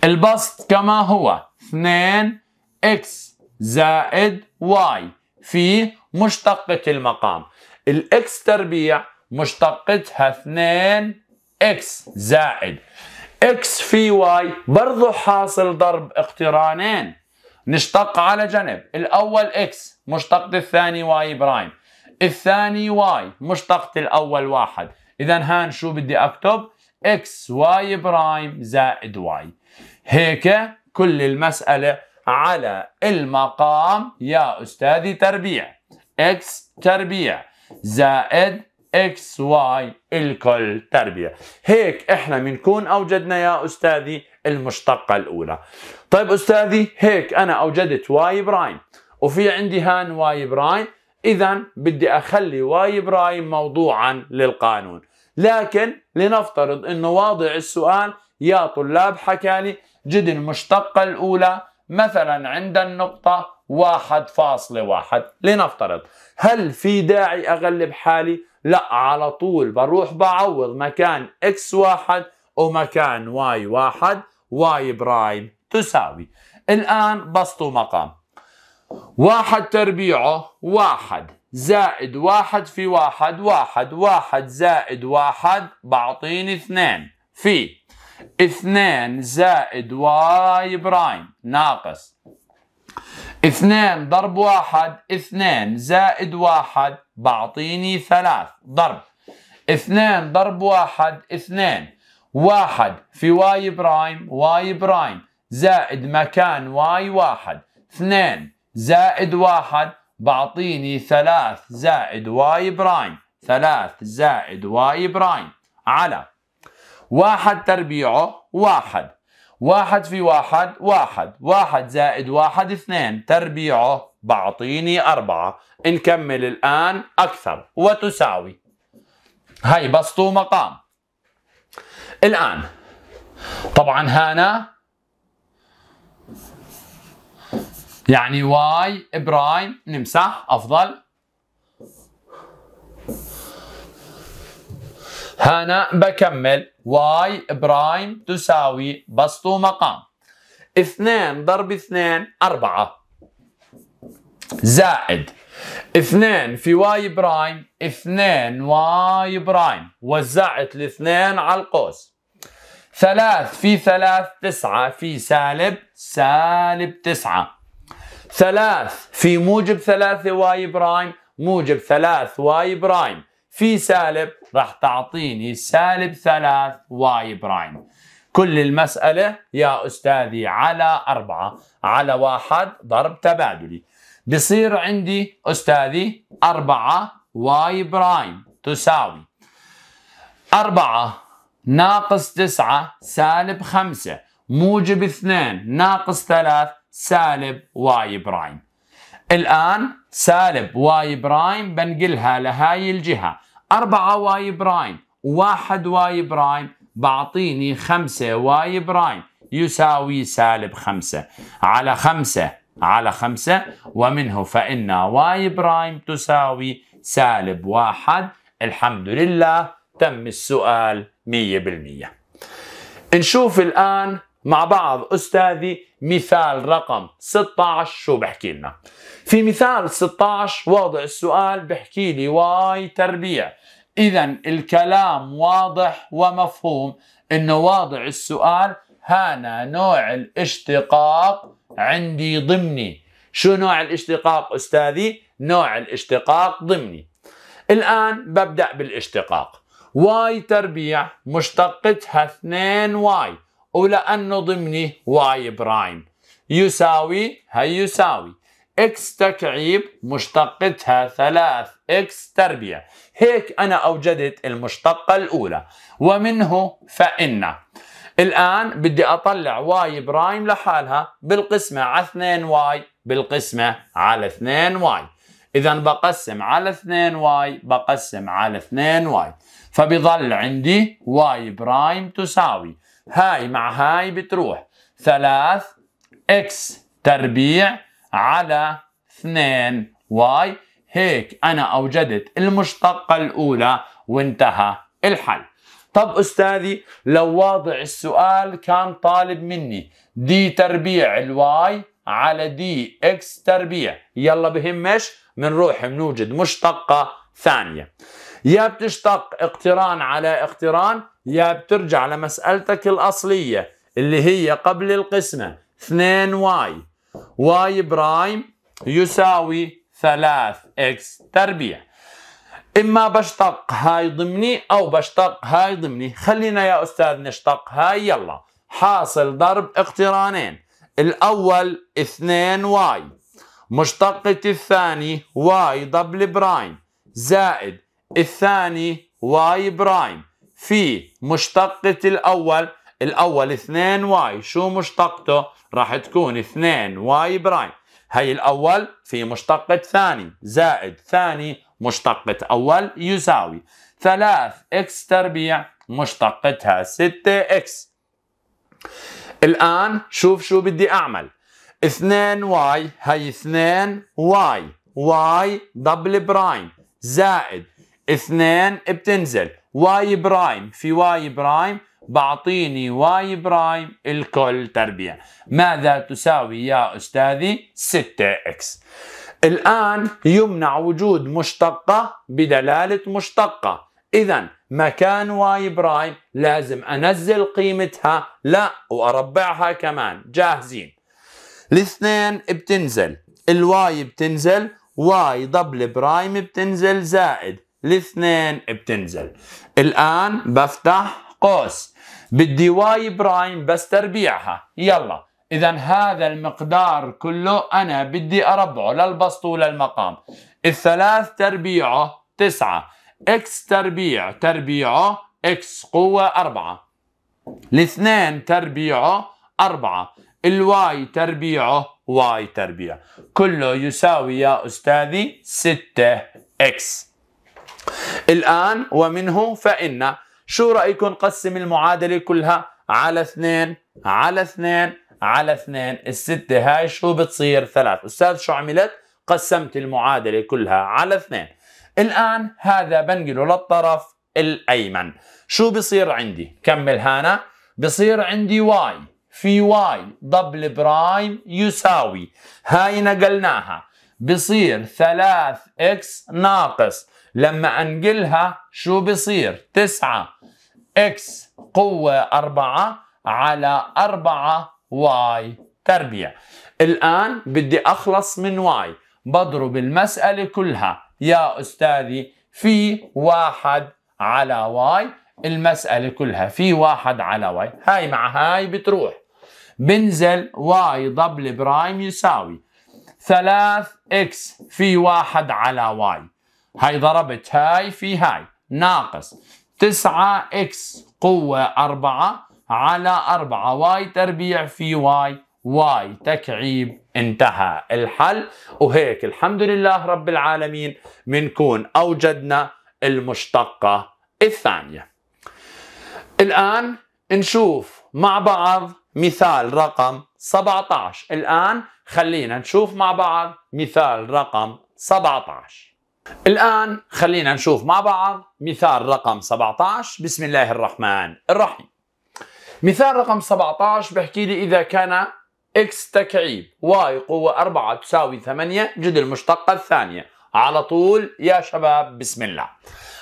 البسط كما هو اثنين اكس زائد واي في مشتقة المقام الاكس تربيع مشتقتها 2 اكس زائد اكس في واي برضه حاصل ضرب اقترانين نشتق على جنب الاول اكس مشتقة الثاني واي برايم الثاني واي مشتقة الاول واحد اذا هان شو بدي اكتب اكس واي برايم زائد واي هيك كل المسألة على المقام يا أستاذي تربيع اكس تربيع زائد اكس واي الكل تربية هيك احنا بنكون اوجدنا يا استاذي المشتقة الاولى طيب استاذي هيك انا اوجدت واي برايم وفي عندي هان واي برايم اذا بدي اخلي واي برايم موضوعا للقانون لكن لنفترض انه واضع السؤال يا طلاب حكالي جد المشتقة الاولى مثلا عند النقطة واحد فاصلة واحد لنفترض هل في داعي أغلب حالي لا على طول بروح بعوض مكان اكس واحد ومكان واي واحد واي برايم تساوي الآن بسطوا مقام واحد تربيعه واحد زائد واحد في واحد واحد واحد زائد واحد بعطيني اثنين في اثنين زائد واي برايم ناقص اثنان ضرب واحد اثنان زائد واحد بعطيني ثلاث ضرب اثنان ضرب واحد اثنان واحد في واي برايم واي برايم زائد مكان واي واحد اثنان زائد واحد بعطيني ثلاث زائد واي برايم ثلاث زائد واي برايم على واحد تربيعه واحد واحد في واحد واحد واحد زائد واحد اثنين تربيعه بعطيني أربعة نكمل الآن أكثر وتساوي هاي بسطوا مقام الآن طبعا هنا يعني واي برايم نمسح أفضل هنا بكمل واي برايم تساوي بسط مقام اثنان ضرب اثنان أربعة زائد اثنان في واي برايم اثنان واي برايم وزعت الاثنان على القوس ثلاث في ثلاث تسعة في سالب سالب تسعة ثلاث في موجب ثلاثة واي برايم موجب ثلاث واي برايم في سالب راح تعطيني سالب 3 واي برايم كل المسألة يا أستاذي على أربعة على واحد ضرب تبادلي بصير عندي أستاذي أربعة واي برايم تساوي أربعة ناقص تسعة سالب خمسة موجب اثنين ناقص ثلاث سالب واي برايم الآن سالب واي برايم بنقلها لهاي الجهة 4 واي برايم و1 واي برايم بعطيني 5 واي برايم يساوي سالب 5 على 5 على 5 ومنه فإن واي برايم تساوي سالب 1 الحمد لله تم السؤال 100% نشوف الآن مع بعض أستاذي مثال رقم 16 شو بحكي لنا في مثال 16 واضع السؤال بحكي لي واي تربيع إذا الكلام واضح ومفهوم إنه واضع السؤال هنا نوع الاشتقاق عندي ضمني شو نوع الاشتقاق أستاذي؟ نوع الاشتقاق ضمني الآن ببدأ بالاشتقاق واي تربيع مشتقتها 2 واي ولأنه ضمني واي برايم يساوي هي يساوي اكس تكعيب مشتقتها ثلاث اكس تربية هيك أنا أوجدت المشتقة الأولى ومنه فإن الآن بدي أطلع واي برايم لحالها بالقسمة على 2 واي بالقسمة على 2 واي إذا بقسم على 2 واي بقسم على 2 واي فبيظل عندي واي برايم تساوي هاي مع هاي بتروح ثلاث اكس تربيع على اثنين واي هيك أنا أوجدت المشتقة الأولى وانتهى الحل طب أستاذي لو واضع السؤال كان طالب مني دي تربيع الواي على دي اكس تربيع يلا بهمش بنروح بنوجد مشتقة ثانية يا بتشتق اقتران على اقتران يا بترجع لمسألتك الأصلية اللي هي قبل القسمة 2 واي واي برايم يساوي 3 اكس تربيع اما بشتق هاي ضمني او بشتق هاي ضمني خلينا يا استاذ نشتق هاي يلا حاصل ضرب اقترانين الاول 2 واي مشتقة الثاني واي دبل برايم زائد الثاني واي برايم في مشتقة الأول الأول 2 واي شو مشتقته؟ راح تكون 2 واي برايم هي الأول في مشتقة ثاني زائد ثاني مشتقة أول يساوي 3 إكس تربيع مشتقتها 6 إكس الآن شوف شو بدي أعمل 2 واي هي 2 واي واي دبل برايم زائد اثنين بتنزل واي برايم في واي برايم بعطيني واي برايم الكل تربيع ماذا تساوي يا أستاذي 6 اكس الآن يمنع وجود مشتقة بدلالة مشتقة إذا مكان واي برايم لازم أنزل قيمتها لا وأربعها كمان جاهزين الاثنين بتنزل الواي بتنزل واي دبل برايم بتنزل زائد الاثنين بتنزل الآن بفتح قوس بدي واي برايم بس تربيعها يلا إذا هذا المقدار كله أنا بدي أربعه للبسط وللمقام الثلاث تربيعه تسعة إكس تربيع تربيعه إكس قوة أربعة الاثنين تربيعه أربعة الواي تربيعه واي تربيع كله يساوي يا أستاذي ستة إكس الآن ومنه فإن شو رأيكم نقسم المعادلة كلها على اثنين على اثنين على اثنين الستة هاي شو بتصير ثلاث أستاذ شو عملت قسمت المعادلة كلها على اثنين الآن هذا بنقله للطرف الأيمن شو بصير عندي كمل هانا بصير عندي واي في واي دبل برايم يساوي هاي نقلناها بصير 3 اكس ناقص لما انقلها شو بصير تسعة اكس قوة 4 على 4 واي تربيع الآن بدي أخلص من واي بضرب المسألة كلها يا أستاذي في واحد على واي المسألة كلها في واحد على واي هاي مع هاي بتروح بنزل واي ضبل برايم يساوي 3 اكس في واحد على واي هاي ضربت هاي في هاي ناقص 9 اكس قوة 4 على 4 واي تربيع في واي واي تكعيب انتهى الحل وهيك الحمد لله رب العالمين منكون أوجدنا المشتقة الثانية الآن نشوف مع بعض مثال رقم 17 الآن خلينا نشوف مع بعض مثال رقم 17 الآن خلينا نشوف مع بعض مثال رقم 17 بسم الله الرحمن الرحيم مثال رقم 17 بحكي لي إذا كان x تكعيب y قوة 4 تساوي 8 جد المشتقة الثانية على طول يا شباب بسم الله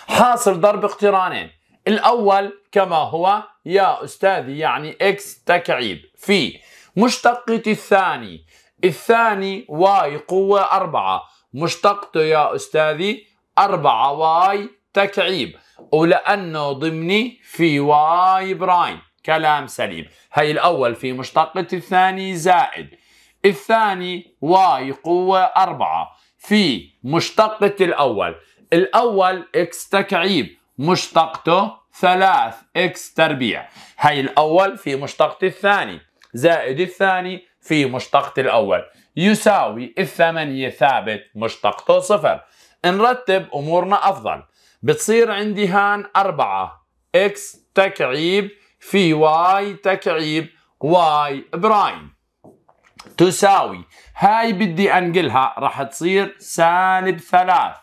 حاصل ضرب اقترانين الأول كما هو يا أستاذي يعني x تكعيب في مشتقة الثاني الثاني y قوة 4 مشتقته يا أستاذي أربعة واي تكعيب ولأنه ضمني في واي برايم كلام سليم هي الأول في مشتقة الثاني زائد الثاني واي قوة أربعة في مشتقة الأول الأول إكس تكعيب مشتقته ثلاث إكس تربيع هي الأول في مشتقة الثاني زائد الثاني في مشتقة الأول يساوي الثمانية ثابت مشتقته صفر نرتب أمورنا أفضل بتصير عندي هان أربعة إكس تكعيب في واي تكعيب واي برايم تساوي هاي بدي أنقلها راح تصير سالب ثلاث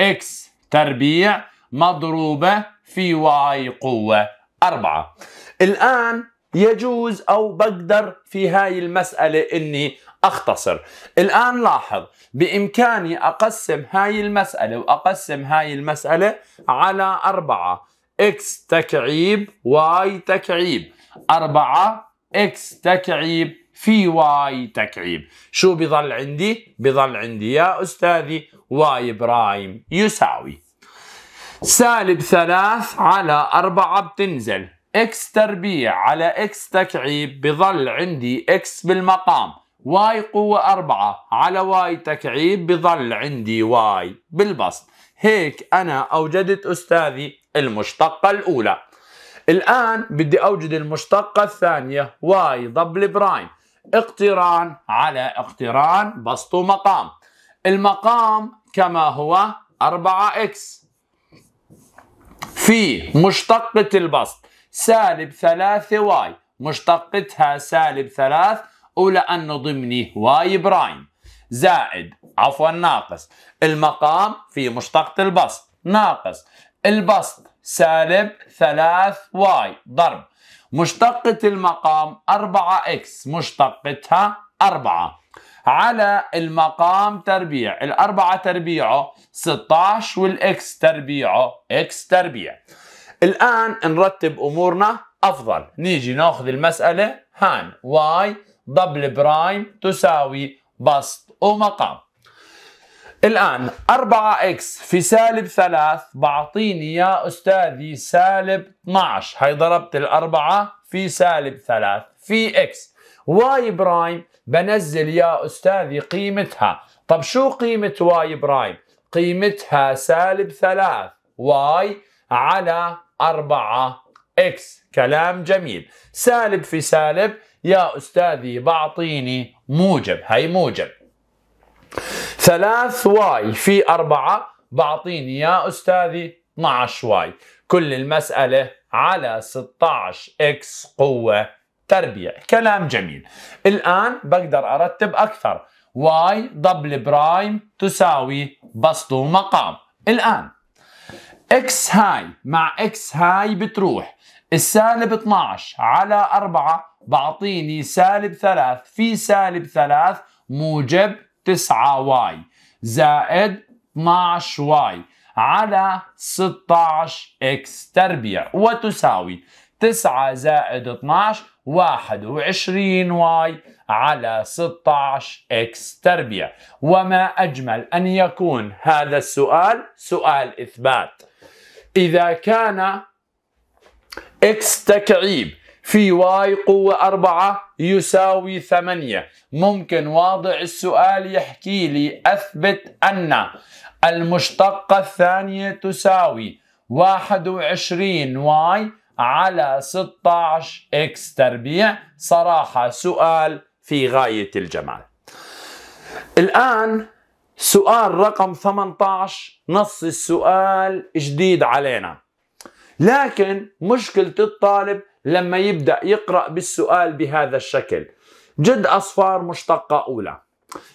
إكس تربيع مضروبة في واي قوة أربعة الآن يجوز أو بقدر في هاي المسألة إني اختصر الان لاحظ بامكاني اقسم هاي المساله واقسم هاي المساله على أربعة اكس تكعيب واي تكعيب أربعة اكس تكعيب في واي تكعيب شو بظل عندي بظل عندي يا استاذي واي برايم يساوي سالب ثلاث على أربعة بتنزل اكس تربيع على اكس تكعيب بظل عندي اكس بالمقام واي قوة أربعة على واي تكعيب بظل عندي واي بالبسط هيك أنا أوجدت أستاذي المشتقة الأولى الآن بدي أوجد المشتقة الثانية واي ضبل برايم اقتران على اقتران بسط مقام المقام كما هو 4x في مشتقة البسط سالب 3y مشتقتها سالب 3 ولأنه ضمني واي برايم زائد عفوا ناقص المقام في مشتقة البسط ناقص البسط سالب 3 واي ضرب مشتقة المقام 4 اكس مشتقتها 4 على المقام تربيع الأربعة تربيعه 16 والإكس تربيعه إكس تربيع الآن نرتب أمورنا أفضل نيجي ناخذ المسألة هان واي دبل برايم تساوي بسط ومقام الآن 4x في سالب 3 بعطيني يا أستاذي سالب 12 هي ضربت الأربعة في سالب 3 في x y برايم بنزل يا أستاذي قيمتها طب شو قيمة y برايم؟ قيمتها سالب 3 y على 4 4x كلام جميل سالب في سالب يا أستاذي بعطيني موجب هي موجب ثلاث واي في أربعة بعطيني يا أستاذي 12 واي كل المسألة على 16 اكس قوة تربيع كلام جميل الآن بقدر أرتب أكثر واي دبل برايم تساوي بسط ومقام الآن اكس هاي مع اكس هاي بتروح السالب 12 على 4 بعطيني سالب ثلاث في سالب ثلاث موجب 9 واي زائد 12 واي على 16 اكس تربيع وتساوي 9 زائد 12 21 واي على 16 اكس تربيع وما اجمل ان يكون هذا السؤال سؤال اثبات اذا كان اكس تكعيب في واي قوة أربعة يساوي ثمانية ممكن واضع السؤال يحكي لي أثبت أن المشتقة الثانية تساوي واحد وعشرين واي على 16 اكس تربيع صراحة سؤال في غاية الجمال الآن سؤال رقم 18 نص السؤال جديد علينا لكن مشكلة الطالب لما يبدأ يقرأ بالسؤال بهذا الشكل جد أصفار مشتقة أولى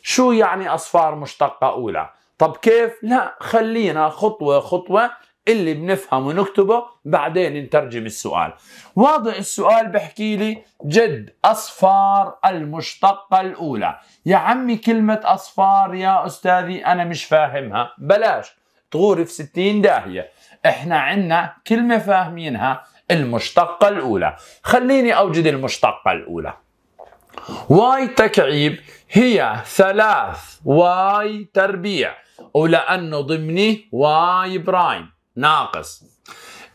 شو يعني أصفار مشتقة أولى؟ طب كيف؟ لا خلينا خطوة خطوة اللي بنفهمه نكتبه بعدين نترجم السؤال واضع السؤال بحكي لي جد أصفار المشتقة الأولى يا عمي كلمة أصفار يا أستاذي أنا مش فاهمها بلاش تغور في ستين داهية احنا عنا كلمة فاهمينها المشتقة الأولى خليني أوجد المشتقة الأولى واي تكعيب هي ثلاث واي تربيع ولأنه ضمني واي برايم ناقص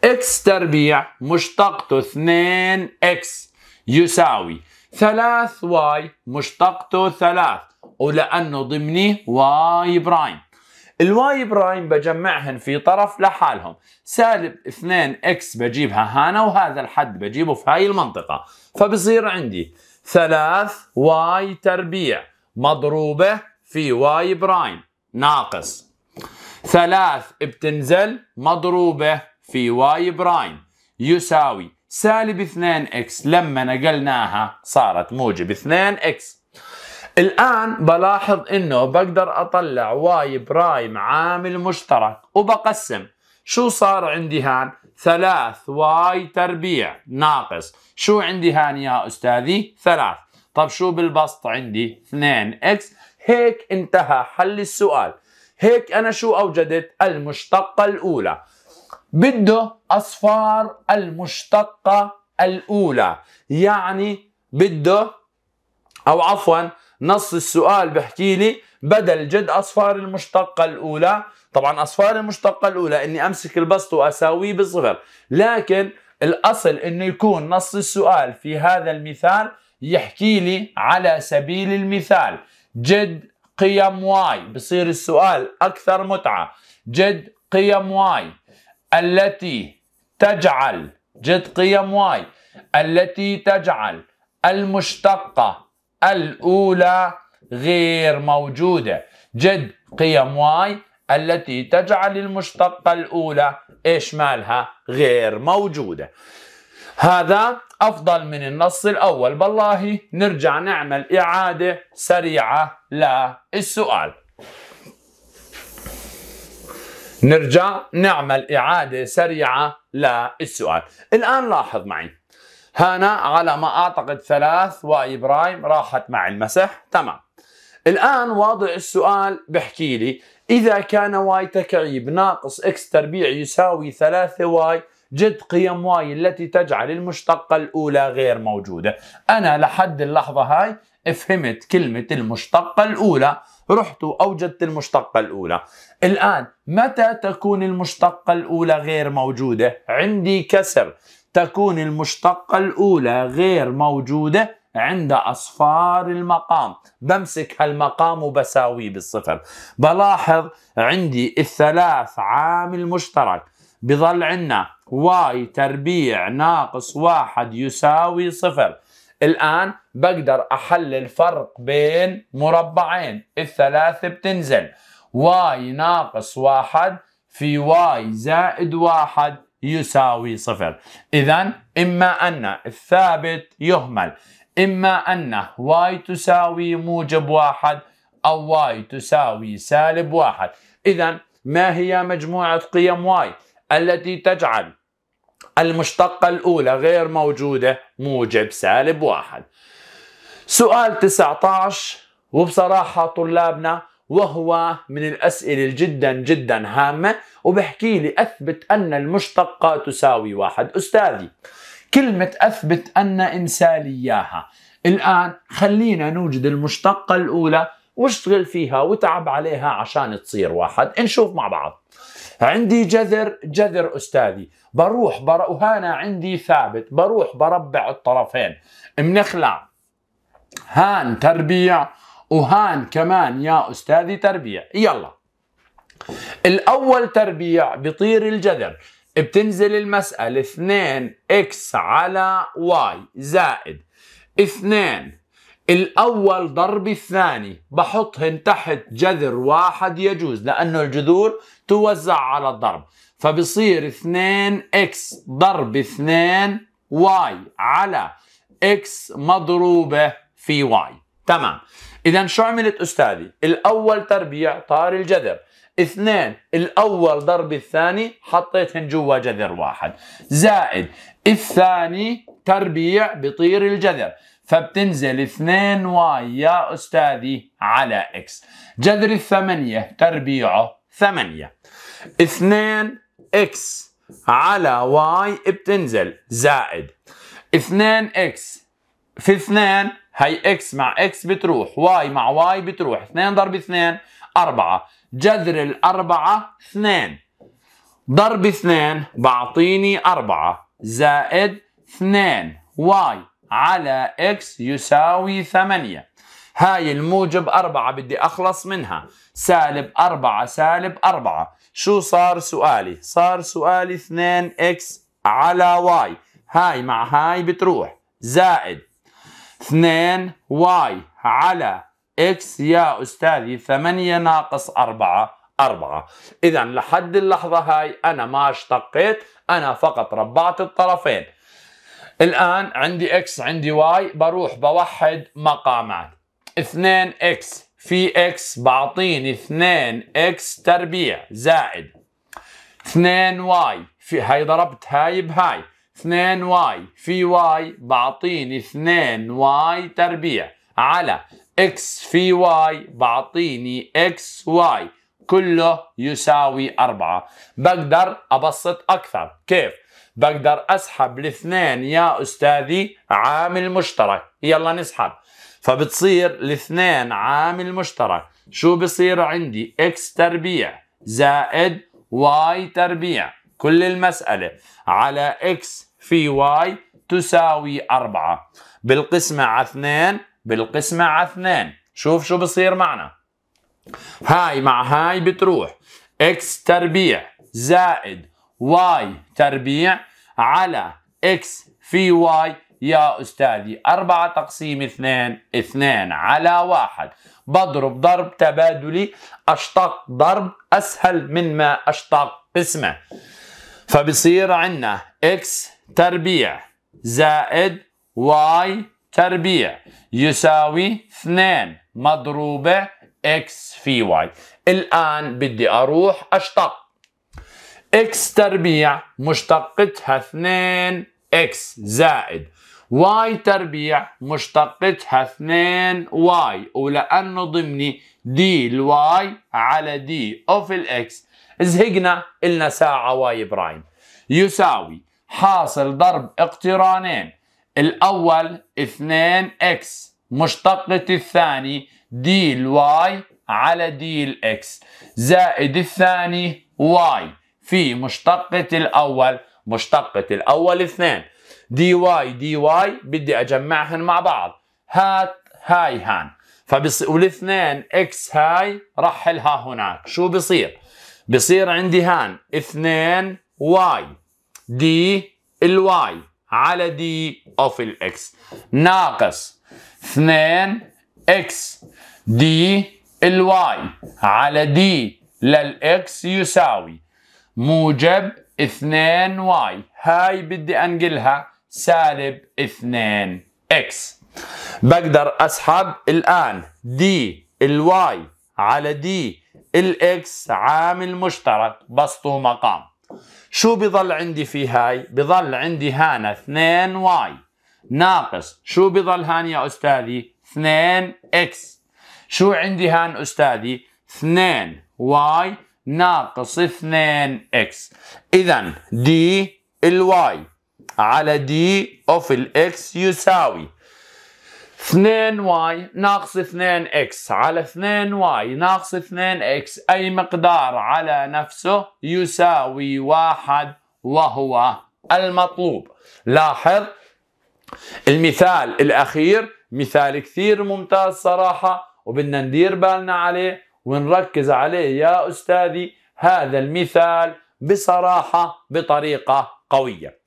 اكس تربيع مشتقته 2 اكس يساوي 3 واي مشتقته 3 ولأنه ضمني واي برايم الواي برايم بجمعهن في طرف لحالهم سالب 2 اكس بجيبها هنا وهذا الحد بجيبه في هاي المنطقة فبصير عندي 3 واي تربيع مضروبة في واي برايم ناقص 3 بتنزل مضروبة في واي برايم يساوي سالب 2 اكس لما نقلناها صارت موجب 2 اكس الآن بلاحظ أنه بقدر أطلع واي برايم عامل مشترك وبقسم شو صار عندي هان؟ ثلاث واي تربيع ناقص شو عندي هان يا أستاذي؟ ثلاث طب شو بالبسط عندي؟ اثنين اكس هيك انتهى حل السؤال هيك أنا شو أوجدت؟ المشتقة الأولى بده أصفار المشتقة الأولى يعني بده أو عفواً نص السؤال بحكي لي بدل جد أصفار المشتقة الأولى طبعا أصفار المشتقة الأولى إني أمسك البسط وأساويه بالصفر لكن الأصل إنه يكون نص السؤال في هذا المثال يحكي لي على سبيل المثال جد قيم واي بصير السؤال أكثر متعة جد قيم واي التي تجعل جد قيم واي التي تجعل المشتقة الأولى غير موجودة جد قيم واي التي تجعل المشتقة الأولى إيش مالها غير موجودة هذا أفضل من النص الأول بالله نرجع نعمل إعادة سريعة للسؤال نرجع نعمل إعادة سريعة للسؤال الآن لاحظ معي هنا على ما اعتقد ثلاث واي برايم راحت مع المسح تمام الان واضع السؤال بحكي لي اذا كان واي تكعيب ناقص اكس تربيع يساوي ثلاثة واي جد قيم واي التي تجعل المشتقة الأولى غير موجودة أنا لحد اللحظة هاي فهمت كلمة المشتقة الأولى رحت واوجدت المشتقة الأولى الآن متى تكون المشتقة الأولى غير موجودة عندي كسر تكون المشتقة الأولى غير موجودة عند أصفار المقام بمسك هالمقام وبساويه بالصفر بلاحظ عندي الثلاث عامل مشترك بظل عنا واي تربيع ناقص واحد يساوي صفر الآن بقدر أحلل فرق بين مربعين الثلاثة بتنزل واي ناقص واحد في واي زائد واحد يساوي صفر إذا إما أن الثابت يهمل إما أن y تساوي موجب واحد أو y تساوي سالب واحد إذا ما هي مجموعة قيم y التي تجعل المشتقة الأولى غير موجودة موجب سالب واحد سؤال 19 وبصراحة طلابنا وهو من الأسئلة جدا جدا هامة وبحكي لي أثبت أن المشتقة تساوي واحد أستاذي كلمة أثبت أن إنسى لي إياها الآن خلينا نوجد المشتقة الأولى واشتغل فيها وتعب عليها عشان تصير واحد نشوف مع بعض عندي جذر جذر أستاذي بروح بر... وهنا عندي ثابت بروح بربع الطرفين منخلع هان تربيع وهان كمان يا أستاذي تربيع يلا الأول تربيع بطير الجذر بتنزل المسألة 2 x على y زائد 2 الأول ضرب الثاني بحطهن تحت جذر واحد يجوز لأنه الجذور توزع على الضرب فبصير 2 x ضرب 2 y على x مضروبة في y تمام اذا شو عملت استاذي الاول تربيع طار الجذر اثنين الاول ضرب الثاني حطيتهن جوا جذر واحد زائد الثاني تربيع بطير الجذر فبتنزل 2 واي يا استاذي على اكس جذر الثمانية تربيعه ثمانية 2 اكس على واي بتنزل زائد 2 اكس في 2 هي اكس مع اكس بتروح واي مع واي بتروح 2 ضرب 2 4 جذر الأربعة 2 ضرب 2 بعطيني 4 زائد 2 واي على اكس يساوي 8 هاي الموجب 4 بدي أخلص منها سالب 4 سالب 4 شو صار سؤالي؟ صار سؤالي 2 اكس على واي هاي مع هاي بتروح زائد 2 واي على اكس يا استاذي 8 ناقص 4 4 اذا لحد اللحظه هاي انا ما اشتقيت انا فقط ربعت الطرفين الان عندي اكس عندي واي بروح بوحد مقامات 2 اكس في اكس بعطيني 2 اكس تربيع زائد 2 واي في هاي ضربت هاي بهاي 2 واي في واي بعطيني 2 واي تربيع على اكس في واي بعطيني اكس واي كله يساوي أربعة بقدر أبسط أكثر كيف؟ بقدر أسحب الاثنين يا أستاذي عامل مشترك يلا نسحب فبتصير الاثنين عامل مشترك شو بصير عندي؟ اكس تربيع زائد واي تربيع كل المسألة على اكس في واي تساوي أربعة بالقسمة على اثنين بالقسمة على اثنين شوف شو بصير معنا هاي مع هاي بتروح اكس تربيع زائد واي تربيع على اكس في واي يا أستاذي أربعة تقسيم اثنين اثنين على واحد بضرب ضرب تبادلي أشتق ضرب أسهل من ما أشتق قسمة فبصير عندنا x تربيع زائد واي تربيع يساوي اثنين مضروبة اكس في واي الآن بدي أروح أشتق اكس تربيع مشتقتها اثنين اكس زائد واي تربيع مشتقتها 2 واي ولانه ضمني دي الواي على دي اوف الاكس زهقنا النا ساعه واي برايم يساوي حاصل ضرب اقترانين الأول 2x مشتقة الثاني دي الواي على دي الاكس زائد الثاني واي في مشتقة الأول مشتقة الأول اثنين دي واي دي واي بدي أجمعهن مع بعض هات هاي هان فبص... والاثنين اكس هاي رحلها هناك شو بصير بصير عندي هان اثنين واي دي الواي على دي اوف الاكس ناقص 2 اكس دي الواي على دي للاكس يساوي موجب 2 واي هاي بدي انقلها سالب 2 اكس بقدر اسحب الان دي الواي على دي الاكس عامل مشترك بسطه مقام شو بضل عندي في هاي بضل عندي هانا 2 واي ناقص شو بضل هان يا أستاذي 2 اكس شو عندي هان أستاذي 2 واي ناقص 2 اكس إذا دي الواي على دي اوف الاكس يساوي 2y ناقص 2x على 2y ناقص 2x أي مقدار على نفسه يساوي واحد وهو المطلوب لاحظ المثال الأخير مثال كثير ممتاز صراحة وبدنا ندير بالنا عليه ونركز عليه يا أستاذي هذا المثال بصراحة بطريقة قوية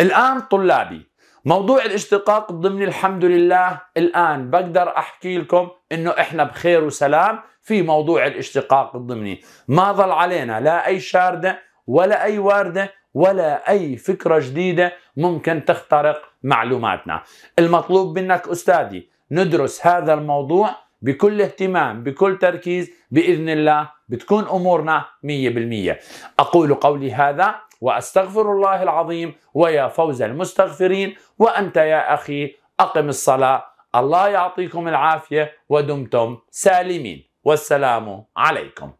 الآن طلابي موضوع الاشتقاق ضمن الحمد لله الآن بقدر أحكي لكم إنه إحنا بخير وسلام في موضوع الاشتقاق الضمني ما ظل علينا لا أي شاردة ولا أي واردة ولا أي فكرة جديدة ممكن تخترق معلوماتنا المطلوب منك أستاذي ندرس هذا الموضوع بكل اهتمام بكل تركيز بإذن الله بتكون أمورنا 100% أقول قولي هذا واستغفر الله العظيم ويا فوز المستغفرين وانت يا اخي اقم الصلاه الله يعطيكم العافيه ودمتم سالمين والسلام عليكم.